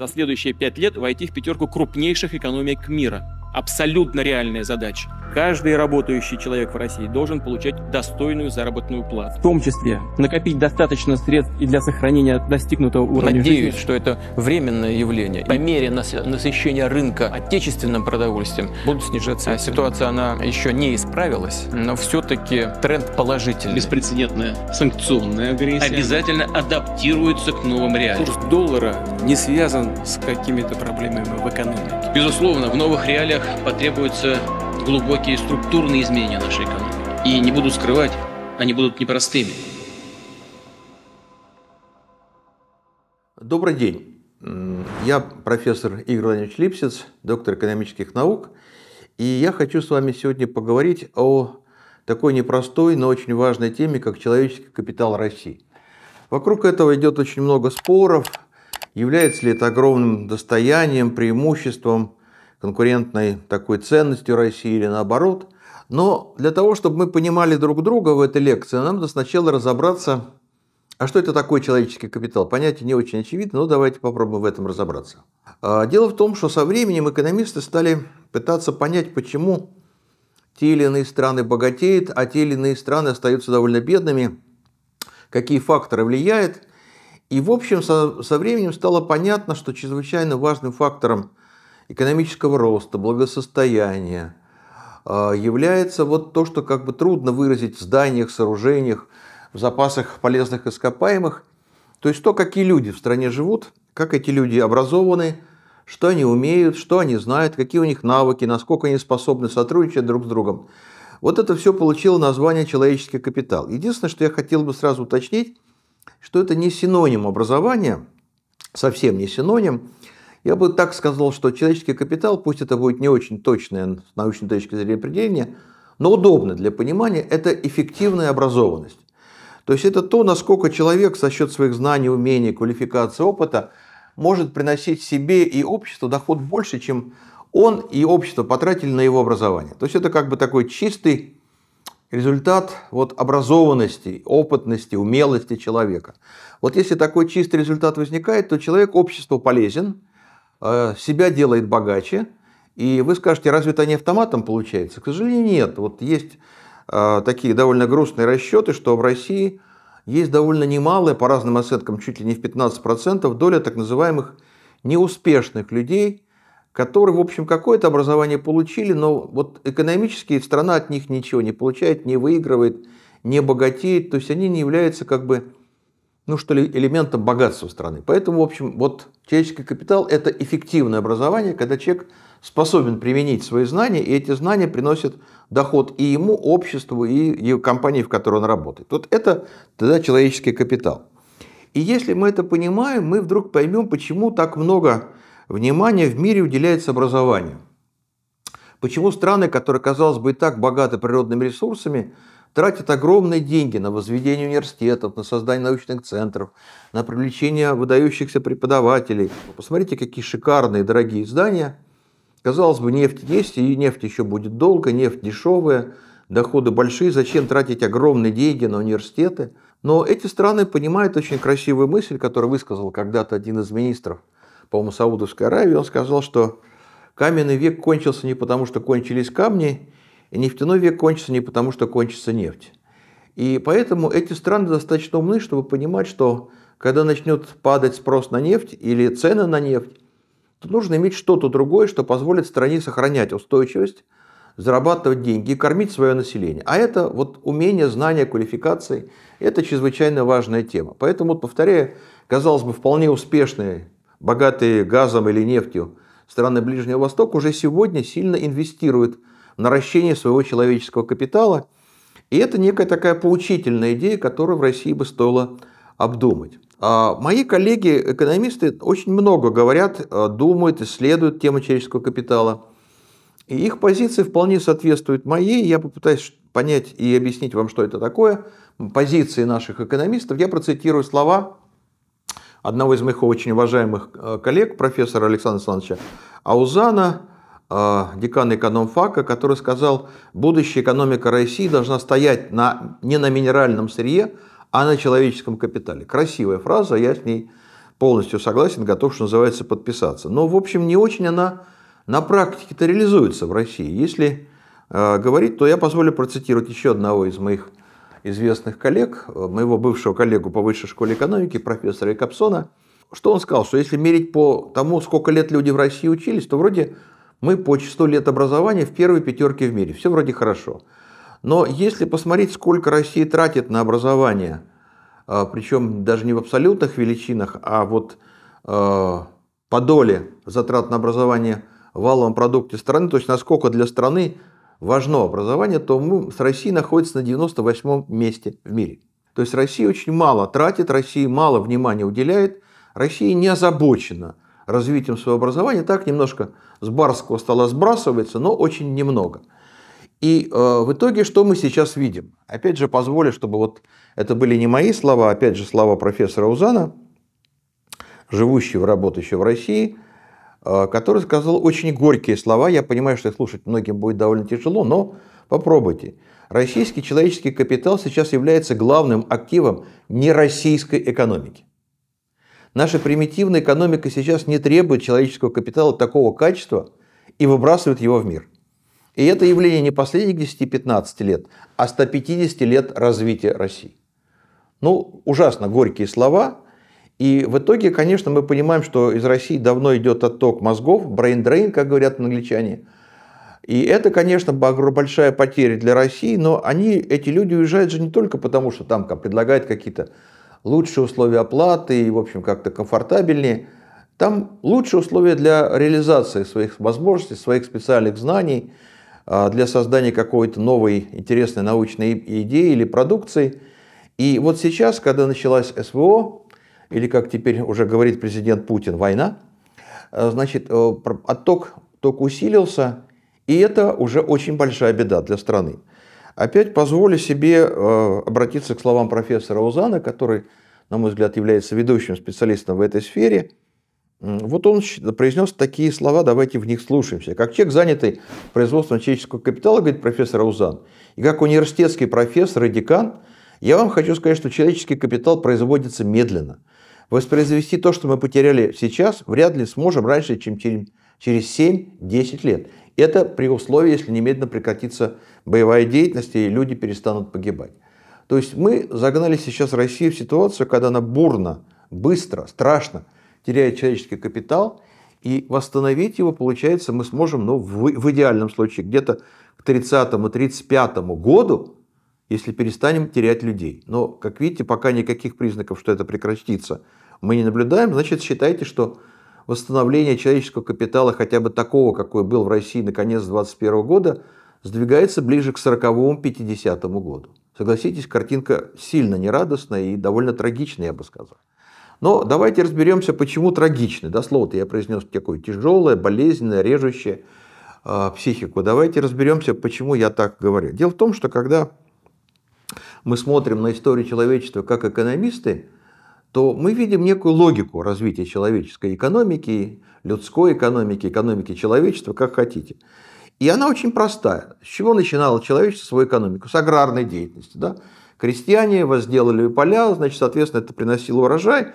за следующие пять лет войти в пятерку крупнейших экономик мира абсолютно реальная задача. Каждый работающий человек в России должен получать достойную заработную плату. В том числе накопить достаточно средств и для сохранения достигнутого уровня Надеюсь, жизни. что это временное явление. По мере насыщения рынка отечественным продовольствием будут снижаться. Ситуация, она еще не исправилась, но все-таки тренд положительный. Беспрецедентная санкционная агрессия. Обязательно адаптируется к новым реалиям. Курс доллара не связан с какими-то проблемами в экономике. Безусловно, в новых реалиях век потребуются глубокие структурные изменения нашей экономики. И не буду скрывать, они будут непростыми. Добрый день. Я профессор Игорь Владимирович Липсец, доктор экономических наук. И я хочу с вами сегодня поговорить о такой непростой, но очень важной теме, как человеческий капитал России. Вокруг этого идет очень много споров. Является ли это огромным достоянием, преимуществом? конкурентной такой ценностью России или наоборот. Но для того, чтобы мы понимали друг друга в этой лекции, нам надо сначала разобраться, а что это такое человеческий капитал? Понятие не очень очевидно, но давайте попробуем в этом разобраться. А, дело в том, что со временем экономисты стали пытаться понять, почему те или иные страны богатеют, а те или иные страны остаются довольно бедными, какие факторы влияют. И, в общем, со, со временем стало понятно, что чрезвычайно важным фактором экономического роста, благосостояния, а, является вот то, что как бы трудно выразить в зданиях, сооружениях, в запасах полезных ископаемых. То есть то, какие люди в стране живут, как эти люди образованы, что они умеют, что они знают, какие у них навыки, насколько они способны сотрудничать друг с другом. Вот это все получило название «человеческий капитал». Единственное, что я хотел бы сразу уточнить, что это не синоним образования, совсем не синоним. Я бы так сказал, что человеческий капитал, пусть это будет не очень точное с научной точки зрения определение, но удобно для понимания, это эффективная образованность. То есть это то, насколько человек за счет своих знаний, умений, квалификации, опыта может приносить себе и обществу доход больше, чем он и общество потратили на его образование. То есть это как бы такой чистый результат вот образованности, опытности, умелости человека. Вот если такой чистый результат возникает, то человек обществу полезен, Э, себя делает богаче. И вы скажете, «А разве это не автоматом получается? К сожалению, нет. Вот есть э, такие довольно грустные расчеты, что в России есть довольно немалая, по разным оценкам, чуть ли не в 15%, доля так называемых неуспешных людей, которые, в общем, какое-то образование получили, но вот экономически страна от них ничего не получает, не выигрывает, не богатеет, то есть они не являются как бы ну что ли, элементом богатства страны. Поэтому, в общем, вот человеческий капитал – это эффективное образование, когда человек способен применить свои знания, и эти знания приносят доход и ему, обществу, и, и компании, в которой он работает. Вот это тогда человеческий капитал. И если мы это понимаем, мы вдруг поймем, почему так много внимания в мире уделяется образованию. Почему страны, которые, казалось бы, и так богаты природными ресурсами, тратят огромные деньги на возведение университетов, на создание научных центров, на привлечение выдающихся преподавателей. Посмотрите, какие шикарные дорогие здания. Казалось бы, нефть есть, и нефть еще будет долго, нефть дешевая, доходы большие, зачем тратить огромные деньги на университеты? Но эти страны понимают очень красивую мысль, которую высказал когда-то один из министров, по-моему, Саудовской Аравии. Он сказал, что каменный век кончился не потому, что кончились камни, и нефтяной век кончится не потому, что кончится нефть. И поэтому эти страны достаточно умны, чтобы понимать, что когда начнет падать спрос на нефть или цены на нефть, то нужно иметь что-то другое, что позволит стране сохранять устойчивость, зарабатывать деньги и кормить свое население. А это вот умение, знания, квалификации – это чрезвычайно важная тема. Поэтому, вот, повторяю, казалось бы, вполне успешные, богатые газом или нефтью страны Ближнего Востока уже сегодня сильно инвестируют наращение своего человеческого капитала. И это некая такая поучительная идея, которую в России бы стоило обдумать. А мои коллеги-экономисты очень много говорят, э, думают, исследуют тему человеческого капитала. И их позиции вполне соответствуют моей. Я попытаюсь понять и объяснить вам, что это такое. Позиции наших экономистов. Я процитирую слова одного из моих очень уважаемых э, коллег, профессора Александра Александровича Аузана, Э, декан экономфака, который сказал, будущая экономика России должна стоять на, не на минеральном сырье, а на человеческом капитале. Красивая фраза, я с ней полностью согласен, готов, что называется, подписаться. Но, в общем, не очень она на практике-то реализуется в России. Если э, говорить, то я позволю процитировать еще одного из моих известных коллег, э, моего бывшего коллегу по высшей школе экономики, профессора Экапсона, что он сказал, что если мерить по тому, сколько лет люди в России учились, то вроде мы по числу лет образования в первой пятерке в мире. Все вроде хорошо. Но если посмотреть, сколько Россия тратит на образование, а, причем даже не в абсолютных величинах, а вот а, по доле затрат на образование в валовом продукте страны, то есть насколько для страны важно образование, то мы с Россией находится на 98 месте в мире. То есть Россия очень мало тратит, Россия мало внимания уделяет, Россия не озабочена развитием своего образования, так немножко с барского стола сбрасываться, но очень немного. И э, в итоге что мы сейчас видим? Опять же, позволю, чтобы вот это были не мои слова, а опять же слова профессора Узана, живущего, работающего в России, э, который сказал очень горькие слова. Я понимаю, что их слушать многим будет довольно тяжело, но попробуйте. Российский человеческий капитал сейчас является главным активом нероссийской экономики. Наша примитивная экономика сейчас не требует человеческого капитала такого качества и выбрасывает его в мир. И это явление не последних 10-15 лет, а 150 лет развития России. Ну, ужасно горькие слова. И в итоге, конечно, мы понимаем, что из России давно идет отток мозгов, брейн-дрейн, как говорят англичане. И это, конечно, большая потеря для России, но они, эти люди уезжают же не только потому, что там как, предлагают какие-то лучшие условия оплаты и, в общем, как-то комфортабельнее. Там лучшие условия для реализации своих возможностей, своих специальных знаний, а, для создания какой-то новой интересной научной идеи или продукции. И вот сейчас, когда началась СВО, или как теперь уже говорит президент Путин, война, а, значит, э, отток только усилился, и это уже очень большая беда для страны. Опять позволю себе э, обратиться к словам профессора Узана, который, на мой взгляд, является ведущим специалистом в этой сфере. Вот он произнес такие слова, давайте в них слушаемся. Как человек, занятый производством человеческого капитала, говорит профессор Аузан, и как университетский профессор и декан, я вам хочу сказать, что человеческий капитал производится медленно. Воспроизвести то, что мы потеряли сейчас, вряд ли сможем раньше, чем через 7-10 лет. Это при условии, если немедленно прекратится боевая деятельность и люди перестанут погибать. То есть мы загнали сейчас Россию в ситуацию, когда она бурно, быстро, страшно теряет человеческий капитал, и восстановить его, получается, мы сможем, ну, в, в идеальном случае, где-то к 30-35 году, если перестанем терять людей. Но, как видите, пока никаких признаков, что это прекратится, мы не наблюдаем, значит, считайте, что восстановление человеческого капитала, хотя бы такого, какой был в России на конец 2021 года, сдвигается ближе к 40-50 году. Согласитесь, картинка сильно нерадостная и довольно трагичная, я бы сказал. Но давайте разберемся, почему трагичный. Да, слово-то я произнес такое тяжелое, болезненное, режущее э, психику. Давайте разберемся, почему я так говорю. Дело в том, что когда мы смотрим на историю человечества как экономисты, то мы видим некую логику развития человеческой экономики, людской экономики, экономики человечества, как хотите. И она очень простая. С чего начинало человечество свою экономику? С аграрной деятельности. Да? Крестьяне возделали поля, значит, соответственно, это приносило урожай.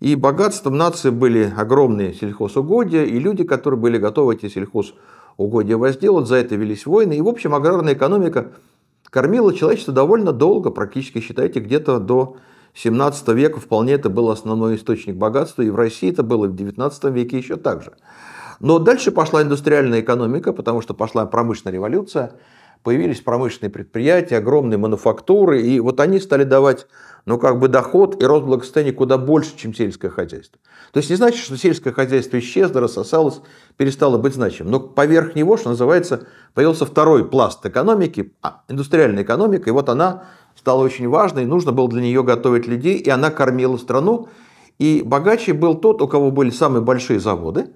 И богатством нации были огромные сельхозугодия, и люди, которые были готовы эти сельхозугодия возделать, за это велись войны. И, в общем, аграрная экономика кормила человечество довольно долго, практически, считайте, где-то до 17 века вполне это был основной источник богатства, и в России это было в 19 веке еще так же. Но дальше пошла индустриальная экономика, потому что пошла промышленная революция, появились промышленные предприятия, огромные мануфактуры, и вот они стали давать ну, как бы доход и рост благосостояния куда больше, чем сельское хозяйство. То есть не значит, что сельское хозяйство исчезло, рассосалось, перестало быть значимым. Но поверх него, что называется, появился второй пласт экономики, а, индустриальная экономика, и вот она стала очень важной, нужно было для нее готовить людей, и она кормила страну. И богаче был тот, у кого были самые большие заводы,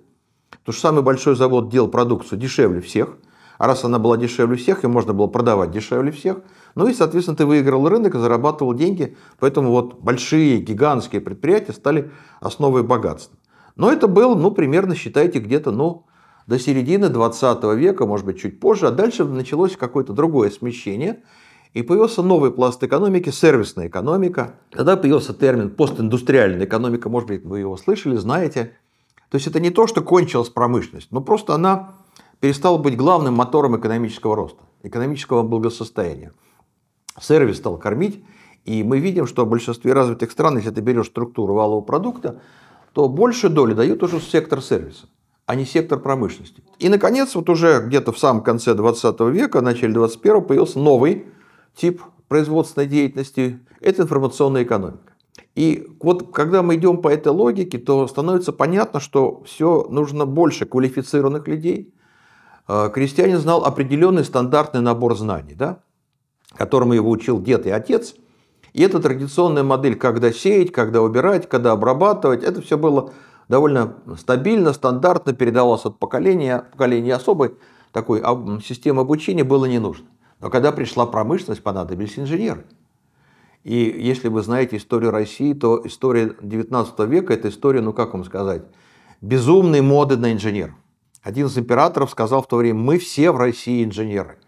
потому что самый большой завод делал продукцию дешевле всех, а раз она была дешевле всех, и можно было продавать дешевле всех, ну и, соответственно, ты выиграл рынок и зарабатывал деньги, поэтому вот большие гигантские предприятия стали основой богатства. Но это было, ну, примерно, считайте, где-то, ну, до середины 20 века, может быть, чуть позже, а дальше началось какое-то другое смещение – и появился новый пласт экономики, сервисная экономика. Тогда появился термин постиндустриальная экономика, может быть, вы его слышали, знаете. То есть это не то, что кончилась промышленность, но просто она перестала быть главным мотором экономического роста, экономического благосостояния. Сервис стал кормить, и мы видим, что в большинстве развитых стран, если ты берешь структуру валового продукта, то большую долю дают уже сектор сервиса, а не сектор промышленности. И, наконец, вот уже где-то в самом конце 20 века, начале 21 появился новый тип производственной деятельности – это информационная экономика. И вот когда мы идем по этой логике, то становится понятно, что все нужно больше квалифицированных людей. А, крестьянин знал определенный стандартный набор знаний, да, которому его учил дед и отец. И это традиционная модель, когда сеять, когда убирать, когда обрабатывать. Это все было довольно стабильно, стандартно, передавалось от поколения к поколению. Особой такой системы обучения было не нужно. Но когда пришла промышленность, понадобились инженеры. И если вы знаете историю России, то история 19 века – это история, ну как вам сказать, безумной моды на инженер. Один из императоров сказал в то время, мы все в России инженеры.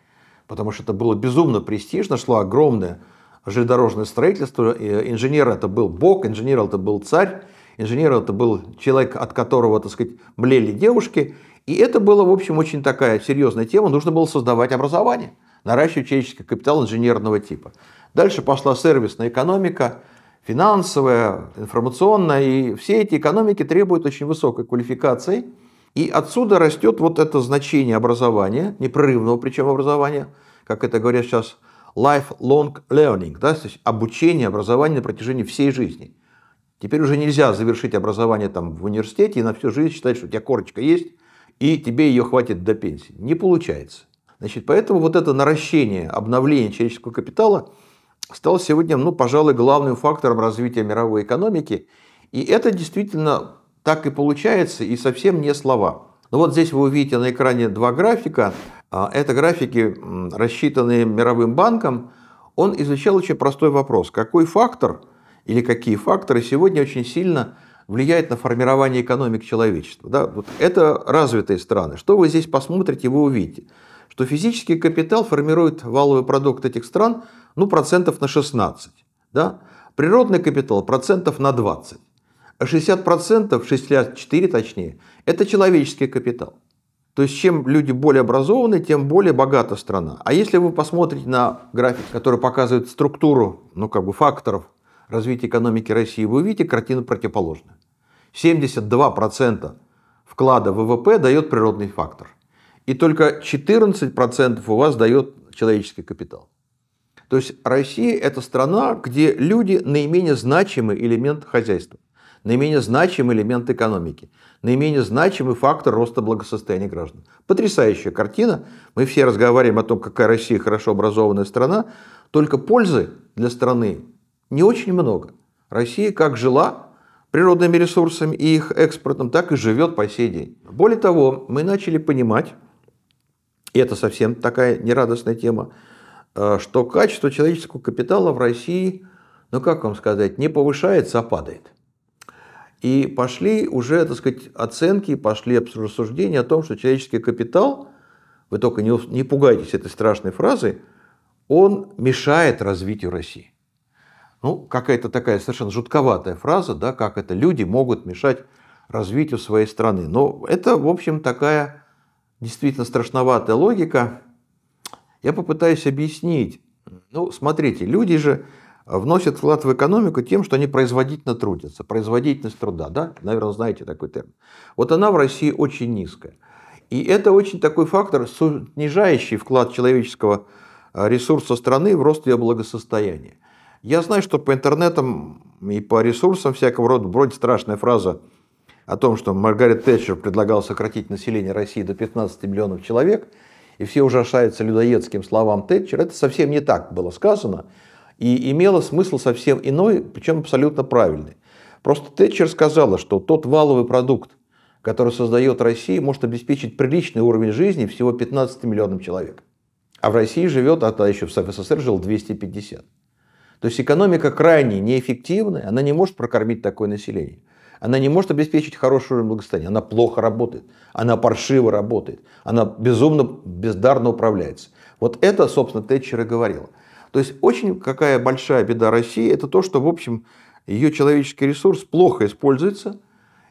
Потому что это было безумно престижно, шло огромное железнодорожное строительство. Инженер это был бог, инженер это был царь, инженер это был человек, от которого, так сказать, млели девушки. И это было, в общем, очень такая серьезная тема. Нужно было создавать образование наращивать человеческий капитал инженерного типа. Дальше пошла сервисная экономика, финансовая, информационная, и все эти экономики требуют очень высокой квалификации. И отсюда растет вот это значение образования, непрерывного причем образования, как это говорят сейчас, lifelong learning, да, то есть обучение, образование на протяжении всей жизни. Теперь уже нельзя завершить образование там в университете и на всю жизнь считать, что у тебя корочка есть, и тебе ее хватит до пенсии. Не получается. Значит, поэтому вот это наращение, обновление человеческого капитала стало сегодня, ну, пожалуй, главным фактором развития мировой экономики. И это действительно так и получается, и совсем не слова. Ну вот здесь вы увидите на экране два графика. А, это графики, рассчитанные Мировым банком. Он изучал очень простой вопрос. Какой фактор или какие факторы сегодня очень сильно влияет на формирование экономик человечества. Да? Вот это развитые страны. Что вы здесь посмотрите, вы увидите что физический капитал формирует валовый продукт этих стран ну, процентов на 16, да? природный капитал процентов на 20, а 60 процентов, 64 точнее, это человеческий капитал. То есть чем люди более образованы, тем более богата страна. А если вы посмотрите на график, который показывает структуру, ну как бы факторов развития экономики России, вы увидите картину противоположную. 72% вклада ВВП дает природный фактор – и только 14% у вас дает человеческий капитал. То есть Россия – это страна, где люди – наименее значимый элемент хозяйства, наименее значимый элемент экономики, наименее значимый фактор роста благосостояния граждан. Потрясающая картина. Мы все разговариваем о том, какая Россия хорошо образованная страна, только пользы для страны не очень много. Россия как жила природными ресурсами и их экспортом, так и живет по сей день. Более того, мы начали понимать, и это совсем такая нерадостная тема, а, что качество человеческого капитала в России, ну как вам сказать, не повышается, а падает. И пошли уже, так сказать, оценки, пошли рассуждения о том, что человеческий капитал, вы только не, не пугайтесь этой страшной фразы, он мешает развитию России. Ну, какая-то такая совершенно жутковатая фраза, да, как это люди могут мешать развитию своей страны. Но это, в общем, такая действительно страшноватая логика. Я попытаюсь объяснить. Ну, смотрите, люди же вносят вклад в экономику тем, что они производительно трудятся. Производительность труда, да? Наверное, знаете такой термин. Вот она в России очень низкая. И это очень такой фактор, снижающий вклад человеческого э, ресурса страны в рост ее благосостояния. Я знаю, что по интернетам и по ресурсам всякого рода бродит страшная фраза – о том, что Маргарет Тэтчер предлагал сократить население России до 15 миллионов человек, и все ужасаются людоедским словам Тэтчер, это совсем не так было сказано, и имело смысл совсем иной, причем абсолютно правильный. Просто Тэтчер сказала, что тот валовый продукт, который создает Россия, может обеспечить приличный уровень жизни всего 15 миллионам человек. А в России живет, а тогда еще в СССР жил 250. То есть экономика крайне неэффективная, она не может прокормить такое население. Она не может обеспечить хороший уровень Она плохо работает. Она паршиво работает. Она безумно, бездарно управляется. Вот это, собственно, Тэтчер и говорила. То есть очень какая большая беда России, это то, что, в общем, ее человеческий ресурс плохо используется,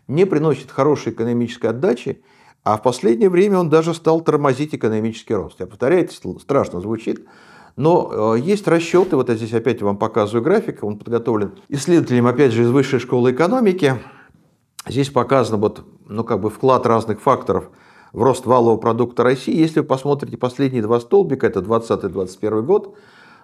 не приносит хорошей экономической отдачи, а в последнее время он даже стал тормозить экономический рост. Я повторяю, это страшно звучит, но э, есть расчеты, вот я здесь опять вам показываю график, он подготовлен исследователем, опять же, из Высшей школы экономики, Здесь показан вот, ну, как бы вклад разных факторов в рост валового продукта России. Если вы посмотрите последние два столбика, это 2020-2021 год,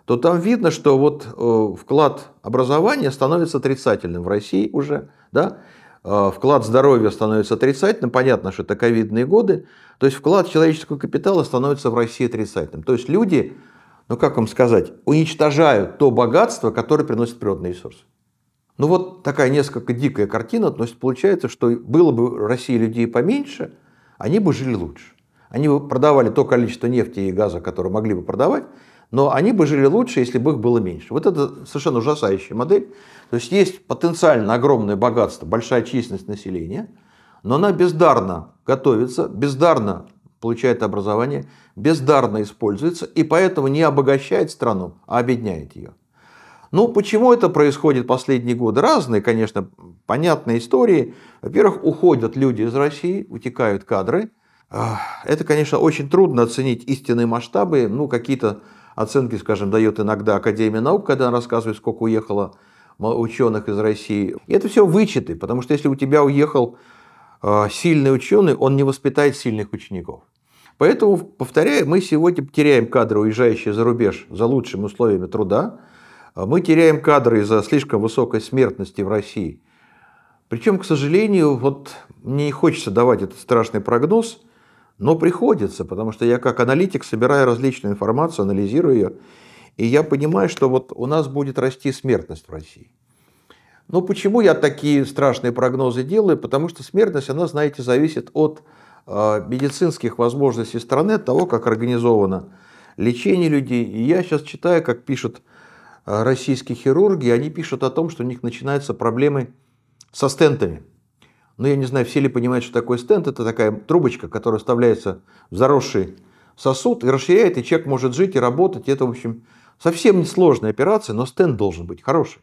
то там видно, что вот э, вклад образования становится отрицательным в России уже, да, э, вклад здоровья становится отрицательным, понятно, что это ковидные годы, то есть вклад человеческого капитала становится в России отрицательным. То есть люди, ну как вам сказать, уничтожают то богатство, которое приносит природные ресурсы. Ну вот такая несколько дикая картина, то есть получается, что было бы в России людей поменьше, они бы жили лучше. Они бы продавали то количество нефти и газа, которое могли бы продавать, но они бы жили лучше, если бы их было меньше. Вот это совершенно ужасающая модель. То есть есть потенциально огромное богатство, большая численность населения, но она бездарно готовится, бездарно получает образование, бездарно используется и поэтому не обогащает страну, а обедняет ее. Ну, почему это происходит последние годы? Разные, конечно, понятные истории. Во-первых, уходят люди из России, утекают кадры. Это, конечно, очень трудно оценить истинные масштабы. Ну, какие-то оценки, скажем, дает иногда Академия наук, когда она рассказывает, сколько уехало ученых из России. И это все вычеты, потому что если у тебя уехал а, сильный ученый, он не воспитает сильных учеников. Поэтому, повторяю, мы сегодня теряем кадры, уезжающие за рубеж за лучшими условиями труда, а мы теряем кадры из-за слишком высокой смертности в России. Причем, к сожалению, вот мне не хочется давать этот страшный прогноз, но приходится, потому что я как аналитик собираю различную информацию, анализирую ее, и я понимаю, что вот у нас будет расти смертность в России. Но почему я такие страшные прогнозы делаю? Потому что смертность, она, знаете, зависит от а, медицинских возможностей страны, от того, как организовано лечение людей. И я сейчас читаю, как пишут российские хирурги, они пишут о том, что у них начинаются проблемы со стентами. Но ну, я не знаю, все ли понимают, что такое стент. Это такая трубочка, которая вставляется в заросший сосуд и расширяет, и человек может жить и работать. Это, в общем, совсем не сложная операция, но стенд должен быть хороший.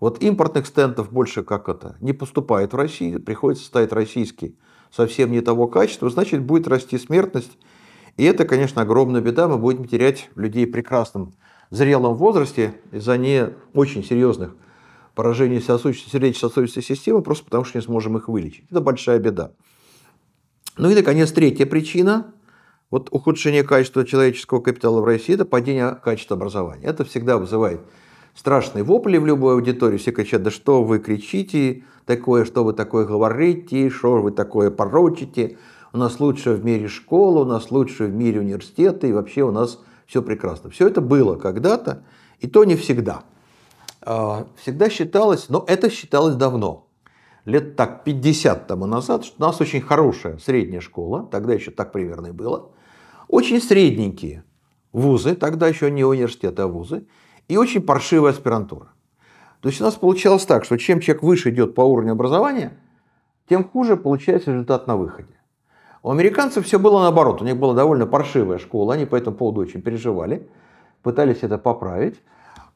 Вот импортных стентов больше как это не поступает в Россию, приходится ставить российские, совсем не того качества, значит будет расти смертность. И это, конечно, огромная беда, мы будем терять людей прекрасным зрелом возрасте из-за не очень серьезных поражений сердечно-сосудистой системы, просто потому что не сможем их вылечить. Это большая беда. Ну и, наконец, третья причина. Вот ухудшение качества человеческого капитала в России – это падение качества образования. Это всегда вызывает страшные вопли в любой аудитории. Все кричат, да что вы кричите такое, что вы такое говорите, что вы такое порочите. У нас лучшая в мире школа, у нас лучшие в мире университеты, и вообще у нас все прекрасно. Все это было когда-то, и то не всегда. А, всегда считалось, но это считалось давно, лет так 50 тому назад, что у нас очень хорошая средняя школа, тогда еще так примерно и было, очень средненькие вузы, тогда еще не университеты, а вузы, и очень паршивая аспирантура. То есть у нас получалось так, что чем человек выше идет по уровню образования, тем хуже получается результат на выходе. У американцев все было наоборот. У них была довольно паршивая школа, они по этому поводу очень переживали, пытались это поправить.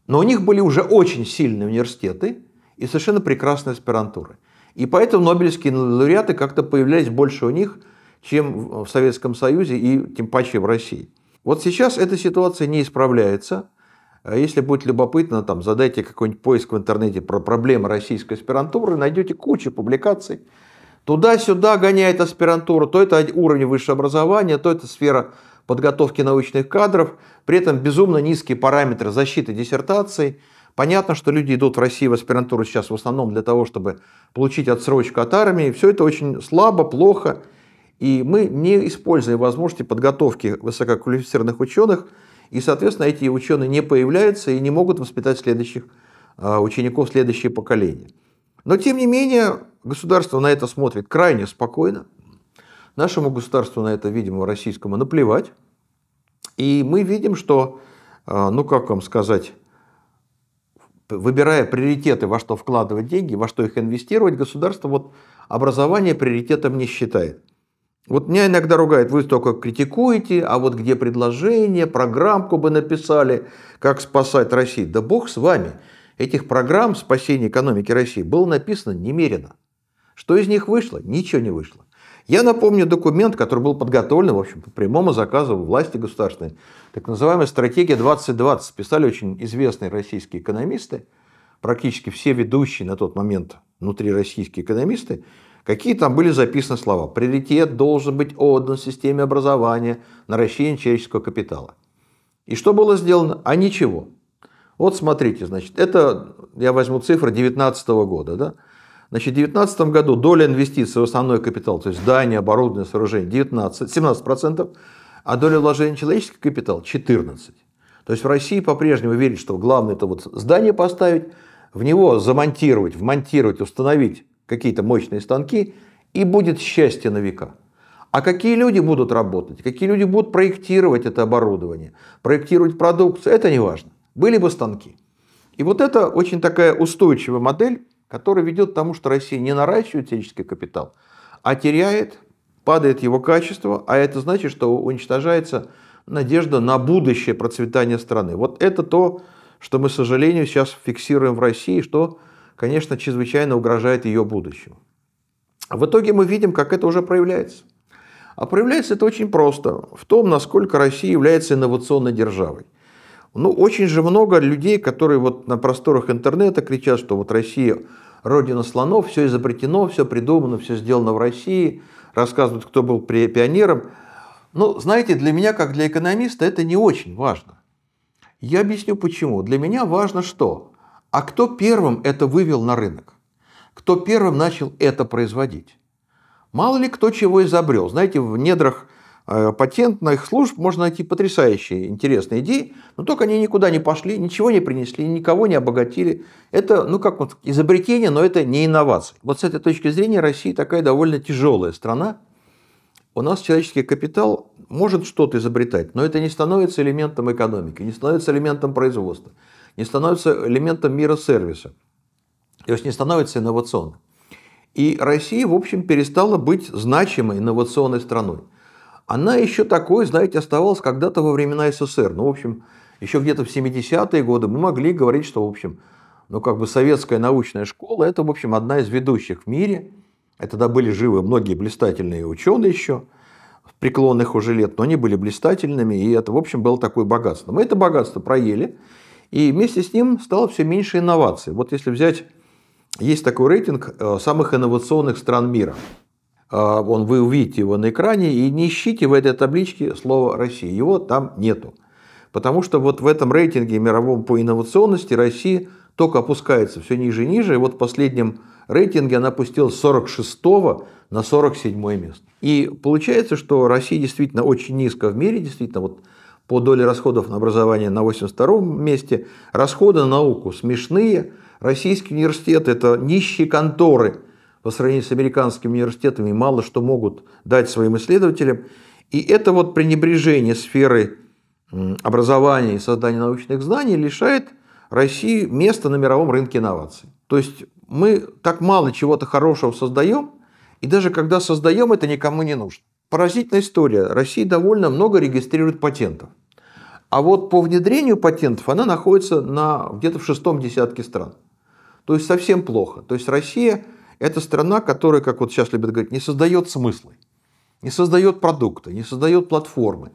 Но у них были уже очень сильные университеты и совершенно прекрасные аспирантуры. И поэтому нобелевские лауреаты как-то появлялись больше у них, чем в Советском Союзе и тем паче в России. Вот сейчас эта ситуация не исправляется. А если будет любопытно, там, задайте какой-нибудь поиск в интернете про проблемы российской аспирантуры, найдете кучу публикаций, Туда-сюда гоняет аспирантуру, то это уровень высшего образования, то это сфера подготовки научных кадров, при этом безумно низкие параметры защиты диссертаций. Понятно, что люди идут в Россию в аспирантуру сейчас в основном для того, чтобы получить отсрочку от армии. Все это очень слабо, плохо. И мы не используем возможности подготовки высококвалифицированных ученых. И, соответственно, эти ученые не появляются и не могут воспитать следующих а, учеников, следующее поколение. Но, тем не менее, государство на это смотрит крайне спокойно. Нашему государству на это, видимо, российскому наплевать. И мы видим, что, а, ну как вам сказать, выбирая приоритеты, во что вкладывать деньги, во что их инвестировать, государство вот образование приоритетом не считает. Вот меня иногда ругают, вы только критикуете, а вот где предложение, программку бы написали, как спасать Россию. Да бог с вами. Этих программ спасения экономики России было написано немерено. Что из них вышло? Ничего не вышло. Я напомню документ, который был подготовлен, в общем, по прямому заказу власти государственной. Так называемая стратегия 2020. Писали очень известные российские экономисты, практически все ведущие на тот момент внутри российские экономисты. Какие там были записаны слова? Приоритет должен быть отдан системе образования, наращение человеческого капитала. И что было сделано? А ничего. Вот смотрите, значит, это, я возьму цифры 2019 года, да? Значит, в 2019 году доля инвестиций в основной капитал, то есть здание, оборудование, сооружение, 19, 17%, а доля вложения в человеческий капитал 14%. То есть в России по-прежнему верит, что главное это вот здание поставить, в него замонтировать, вмонтировать, установить какие-то мощные станки, и будет счастье на века. А какие люди будут работать, какие люди будут проектировать это оборудование, проектировать продукцию, это не важно были бы станки. И вот это очень такая устойчивая модель, которая ведет к тому, что Россия не наращивает отечественный капитал, а теряет, падает его качество, а это значит, что уничтожается надежда на будущее процветание страны. Вот это то, что мы, к сожалению, сейчас фиксируем в России, что, конечно, чрезвычайно угрожает ее будущему. В итоге мы видим, как это уже проявляется. А проявляется это очень просто в том, насколько Россия является инновационной державой. Ну, очень же много людей, которые вот на просторах интернета кричат, что вот Россия родина слонов, все изобретено, все придумано, все сделано в России, рассказывают, кто был пионером. Ну, знаете, для меня, как для экономиста, это не очень важно. Я объясню почему. Для меня важно что? А кто первым это вывел на рынок? Кто первым начал это производить? Мало ли кто чего изобрел. Знаете, в недрах Э, патентных служб можно найти потрясающие интересные идеи, но только они никуда не пошли, ничего не принесли, никого не обогатили. Это, ну как вот, изобретение, но это не инновация. Вот с этой точки зрения Россия такая довольно тяжелая страна. У нас человеческий капитал может что-то изобретать, но это не становится элементом экономики, не становится элементом производства, не становится элементом мира сервиса, то есть не становится инновационным. И Россия, в общем, перестала быть значимой инновационной страной она еще такой, знаете, оставалась когда-то во времена СССР. Ну, в общем, еще где-то в 70-е годы мы могли говорить, что, в общем, ну, как бы советская научная школа, это, в общем, одна из ведущих в мире. Это тогда были живы многие блистательные ученые еще, в преклонных уже лет, но они были блистательными, и это, в общем, было такое богатство. Мы это богатство проели, и вместе с ним стало все меньше инноваций. Вот если взять, есть такой рейтинг э, самых инновационных стран мира – а, он, вы увидите его на экране, и не ищите в этой табличке слово «Россия». Его там нету. Потому что вот в этом рейтинге мировом по инновационности Россия только опускается все ниже и ниже. И вот в последнем рейтинге она опустилась с 46 на 47 место. И получается, что Россия действительно очень низко в мире, действительно вот по доле расходов на образование на 82 месте. Расходы на науку смешные. Российские университеты – это нищие конторы – по сравнению с американскими университетами мало что могут дать своим исследователям. И это вот пренебрежение сферы образования и создания научных знаний лишает России места на мировом рынке инноваций. То есть мы так мало чего-то хорошего создаем, и даже когда создаем, это никому не нужно. Поразительная история. Россия довольно много регистрирует патентов. А вот по внедрению патентов она находится на, где-то в шестом десятке стран. То есть совсем плохо. То есть Россия это страна, которая, как вот сейчас любят говорить, не создает смыслы, не создает продукты, не создает платформы.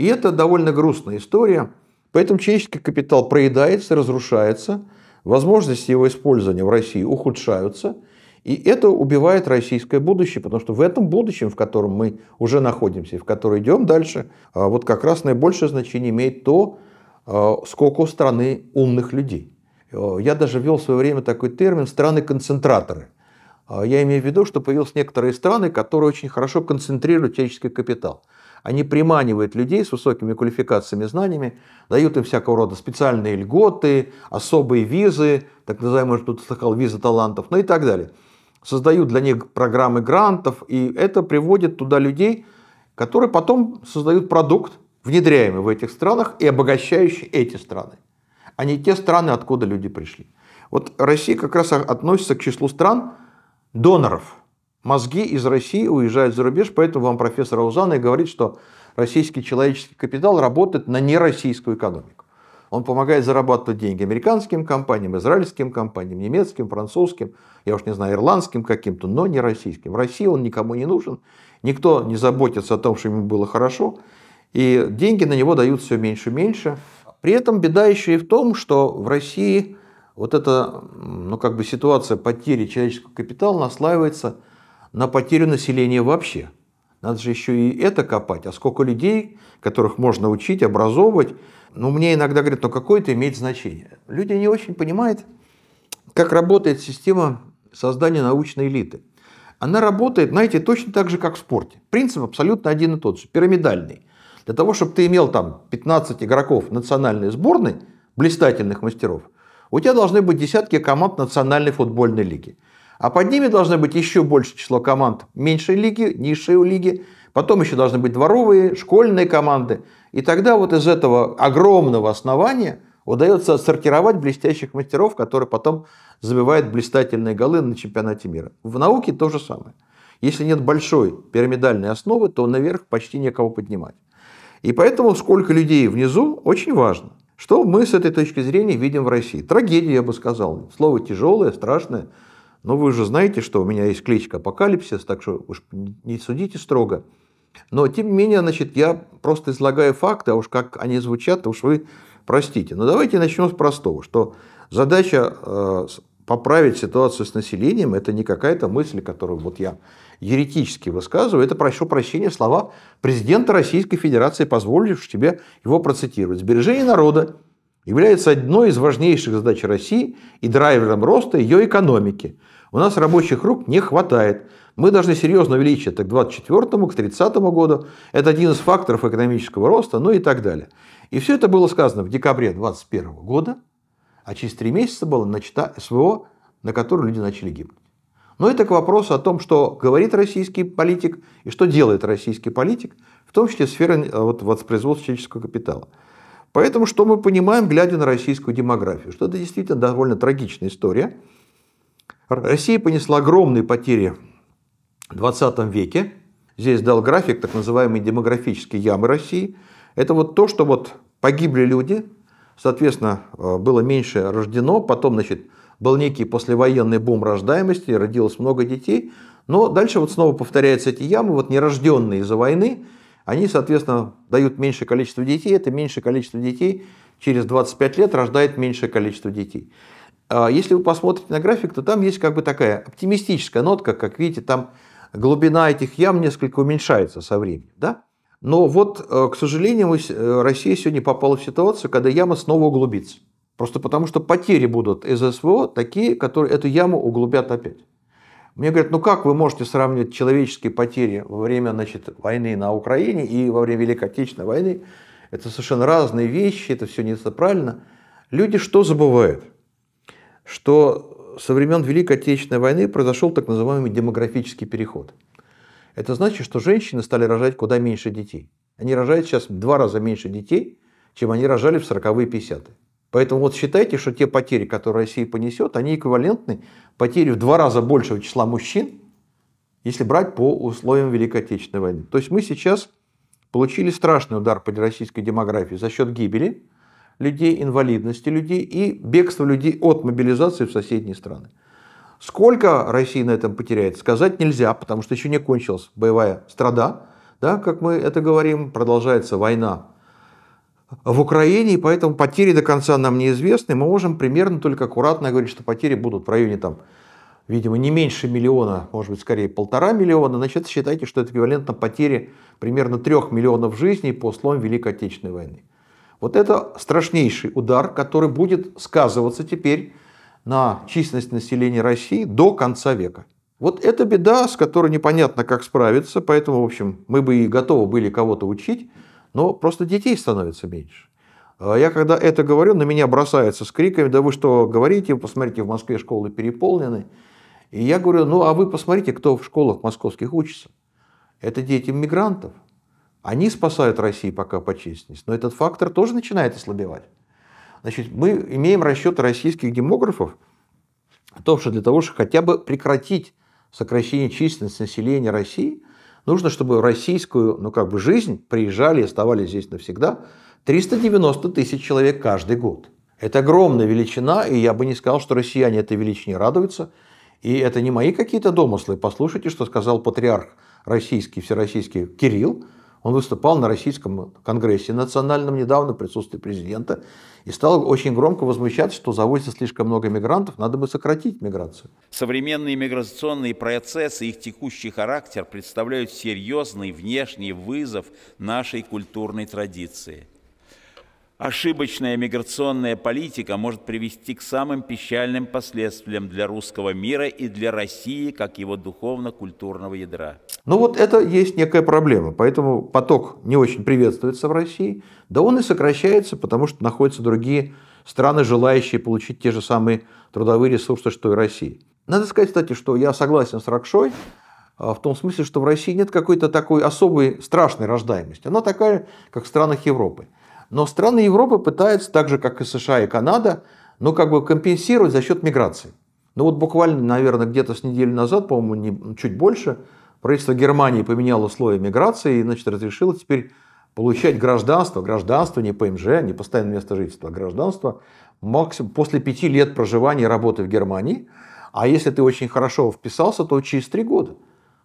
И это довольно грустная история. Поэтому человеческий капитал проедается, разрушается, возможности его использования в России ухудшаются, и это убивает российское будущее, потому что в этом будущем, в котором мы уже находимся и в котором идем дальше, а, вот как раз наибольшее значение имеет то, а, сколько у страны умных людей. А, я даже ввел в свое время такой термин «страны-концентраторы». А, я имею в виду, что появились некоторые страны, которые очень хорошо концентрируют человеческий капитал. Они приманивают людей с высокими квалификациями, знаниями, дают им всякого рода специальные льготы, особые визы, так называемые, тут слыхал, визы талантов, ну и так далее. Создают для них программы грантов, и это приводит туда людей, которые потом создают продукт, внедряемый в этих странах и обогащающий эти страны, а не те страны, откуда люди пришли. Вот Россия как раз относится к числу стран, доноров. Мозги из России уезжают за рубеж, поэтому вам профессор Аузан и говорит, что российский человеческий капитал работает на нероссийскую экономику. Он помогает зарабатывать деньги американским компаниям, израильским компаниям, немецким, французским, я уж не знаю, ирландским каким-то, но не российским. В России он никому не нужен, никто не заботится о том, что ему было хорошо, и деньги на него дают все меньше и меньше. При этом беда еще и в том, что в России вот эта ну, как бы ситуация потери человеческого капитала наслаивается на потерю населения вообще. Надо же еще и это копать. А сколько людей, которых можно учить, образовывать. Ну, мне иногда говорят, ну какое это имеет значение. Люди не очень понимают, как работает система создания научной элиты. Она работает, знаете, точно так же, как в спорте. Принцип абсолютно один и тот же, пирамидальный. Для того, чтобы ты имел там 15 игроков национальной сборной, блистательных мастеров – у тебя должны быть десятки команд национальной футбольной лиги. А под ними должны быть еще больше число команд меньшей лиги, низшей лиги. Потом еще должны быть дворовые, школьные команды. И тогда вот из этого огромного основания удается сортировать блестящих мастеров, которые потом забивают блистательные голы на чемпионате мира. В науке то же самое. Если нет большой пирамидальной основы, то наверх почти некого поднимать. И поэтому сколько людей внизу очень важно. Что мы с этой точки зрения видим в России? Трагедия, я бы сказал. Слово тяжелое, страшное. Но вы же знаете, что у меня есть кличка «Апокалипсис», так что уж не судите строго. Но, тем не менее, значит, я просто излагаю факты, а уж как они звучат, уж вы простите. Но давайте начнем с простого, что задача э, поправить ситуацию с населением, это не какая-то мысль, которую вот я еретически высказываю, это прошу прощения слова президента Российской Федерации, позволившего тебе его процитировать. Сбережение народа является одной из важнейших задач России и драйвером роста ее экономики. У нас рабочих рук не хватает. Мы должны серьезно увеличить это к 2024, к 2030 году. Это один из факторов экономического роста, ну и так далее. И все это было сказано в декабре 2021 года – а через три месяца была начата СВО, на которую люди начали гибнуть. Но это к вопросу о том, что говорит российский политик и что делает российский политик, в том числе сфера э, вот, воспроизводства человеческого капитала. Поэтому что мы понимаем, глядя на российскую демографию? Что это действительно довольно трагичная история. Россия понесла огромные потери в 20 веке. Здесь дал график так называемые демографические ямы России. Это вот то, что вот погибли люди, Соответственно, э, было меньше рождено, потом, значит, был некий послевоенный бум рождаемости, родилось много детей, но дальше вот снова повторяются эти ямы, вот нерожденные из-за войны, они, соответственно, дают меньшее количество детей, это меньшее количество детей через 25 лет рождает меньшее количество детей. А если вы посмотрите на график, то там есть как бы такая оптимистическая нотка, как видите, там глубина этих ям несколько уменьшается со временем. Да? Но вот, э, к сожалению, э, Россия сегодня попала в ситуацию, когда яма снова углубится. Просто потому, что потери будут из СВО такие, которые эту яму углубят опять. Мне говорят, ну как вы можете сравнивать человеческие потери во время значит, войны на Украине и во время Великой Отечественной войны? Это совершенно разные вещи, это все неправильно. Люди что забывают? Что со времен Великой Отечественной войны произошел так называемый демографический переход – это значит, что женщины стали рожать куда меньше детей. Они рожают сейчас в два раза меньше детей, чем они рожали в 40-е 50-е. Поэтому вот считайте, что те потери, которые Россия понесет, они эквивалентны потере в два раза большего числа мужчин, если брать по условиям Великой Отечественной войны. То есть мы сейчас получили страшный удар по российской демографии за счет гибели людей, инвалидности людей и бегства людей от мобилизации в соседние страны. Сколько России на этом потеряет, сказать нельзя, потому что еще не кончилась боевая страда, да, как мы это говорим, продолжается война в Украине, и поэтому потери до конца нам неизвестны. Мы можем примерно только аккуратно говорить, что потери будут в районе, там, видимо, не меньше миллиона, может быть, скорее полтора миллиона. Значит, считайте, что это эквивалентно потере примерно трех миллионов жизней по условиям Великой Отечественной войны. Вот это страшнейший удар, который будет сказываться теперь на численность населения России до конца века. Вот это беда, с которой непонятно, как справиться, поэтому, в общем, мы бы и готовы были кого-то учить, но просто детей становится меньше. А я когда это говорю, на меня бросаются с криками, да вы что говорите, посмотрите, в Москве школы переполнены. И я говорю, ну а вы посмотрите, кто в школах московских учится. Это дети мигрантов. Они спасают Россию пока по численности, но этот фактор тоже начинает ослабевать. Значит, мы имеем расчеты российских демографов о том, что для того, чтобы хотя бы прекратить сокращение численности населения России, нужно, чтобы в российскую ну, как бы жизнь приезжали и оставались здесь навсегда 390 тысяч человек каждый год. Это огромная величина, и я бы не сказал, что россияне этой величине радуются. И это не мои какие-то домыслы. Послушайте, что сказал патриарх российский, всероссийский Кирилл он выступал на Российском конгрессе национальном недавно присутствии президента и стал очень громко возмущаться, что завозится слишком много мигрантов, надо бы сократить миграцию. Современные миграционные процессы и их текущий характер представляют серьезный внешний вызов нашей культурной традиции – Ошибочная миграционная политика может привести к самым печальным последствиям для русского мира и для России как его духовно-культурного ядра. Ну вот это есть некая проблема, поэтому поток не очень приветствуется в России, да он и сокращается, потому что находятся другие страны, желающие получить те же самые трудовые ресурсы, что и Россия. Надо сказать, кстати, что я согласен с Ракшой, а, в том смысле, что в России нет какой-то такой особой страшной рождаемости. Она такая, как в странах Европы. Но страны Европы пытаются, так же как и США и Канада, ну как бы компенсировать за счет миграции. Ну вот буквально, наверное, где-то с недели назад, по-моему, не, чуть больше, правительство Германии поменяло условия миграции и, значит, разрешило теперь получать гражданство, гражданство не ПМЖ, не постоянное место жительства, а гражданство максимум после пяти лет проживания и работы в Германии. А если ты очень хорошо вписался, то через три года.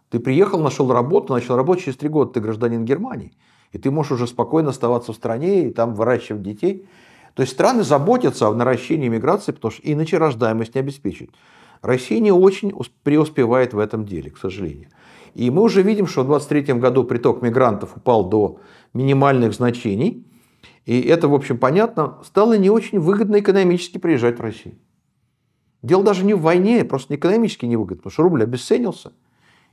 Ты приехал, нашел работу, начал работать, через три года ты гражданин Германии. И ты можешь уже спокойно оставаться в стране и там выращивать детей. То есть страны заботятся о наращении миграции, потому что иначе рождаемость не обеспечит. Россия не очень преуспевает в этом деле, к сожалению. И мы уже видим, что в 2023 году приток мигрантов упал до минимальных значений. И это, в общем, понятно. Стало не очень выгодно экономически приезжать в Россию. Дело даже не в войне, просто экономически невыгодно, потому что рубль обесценился –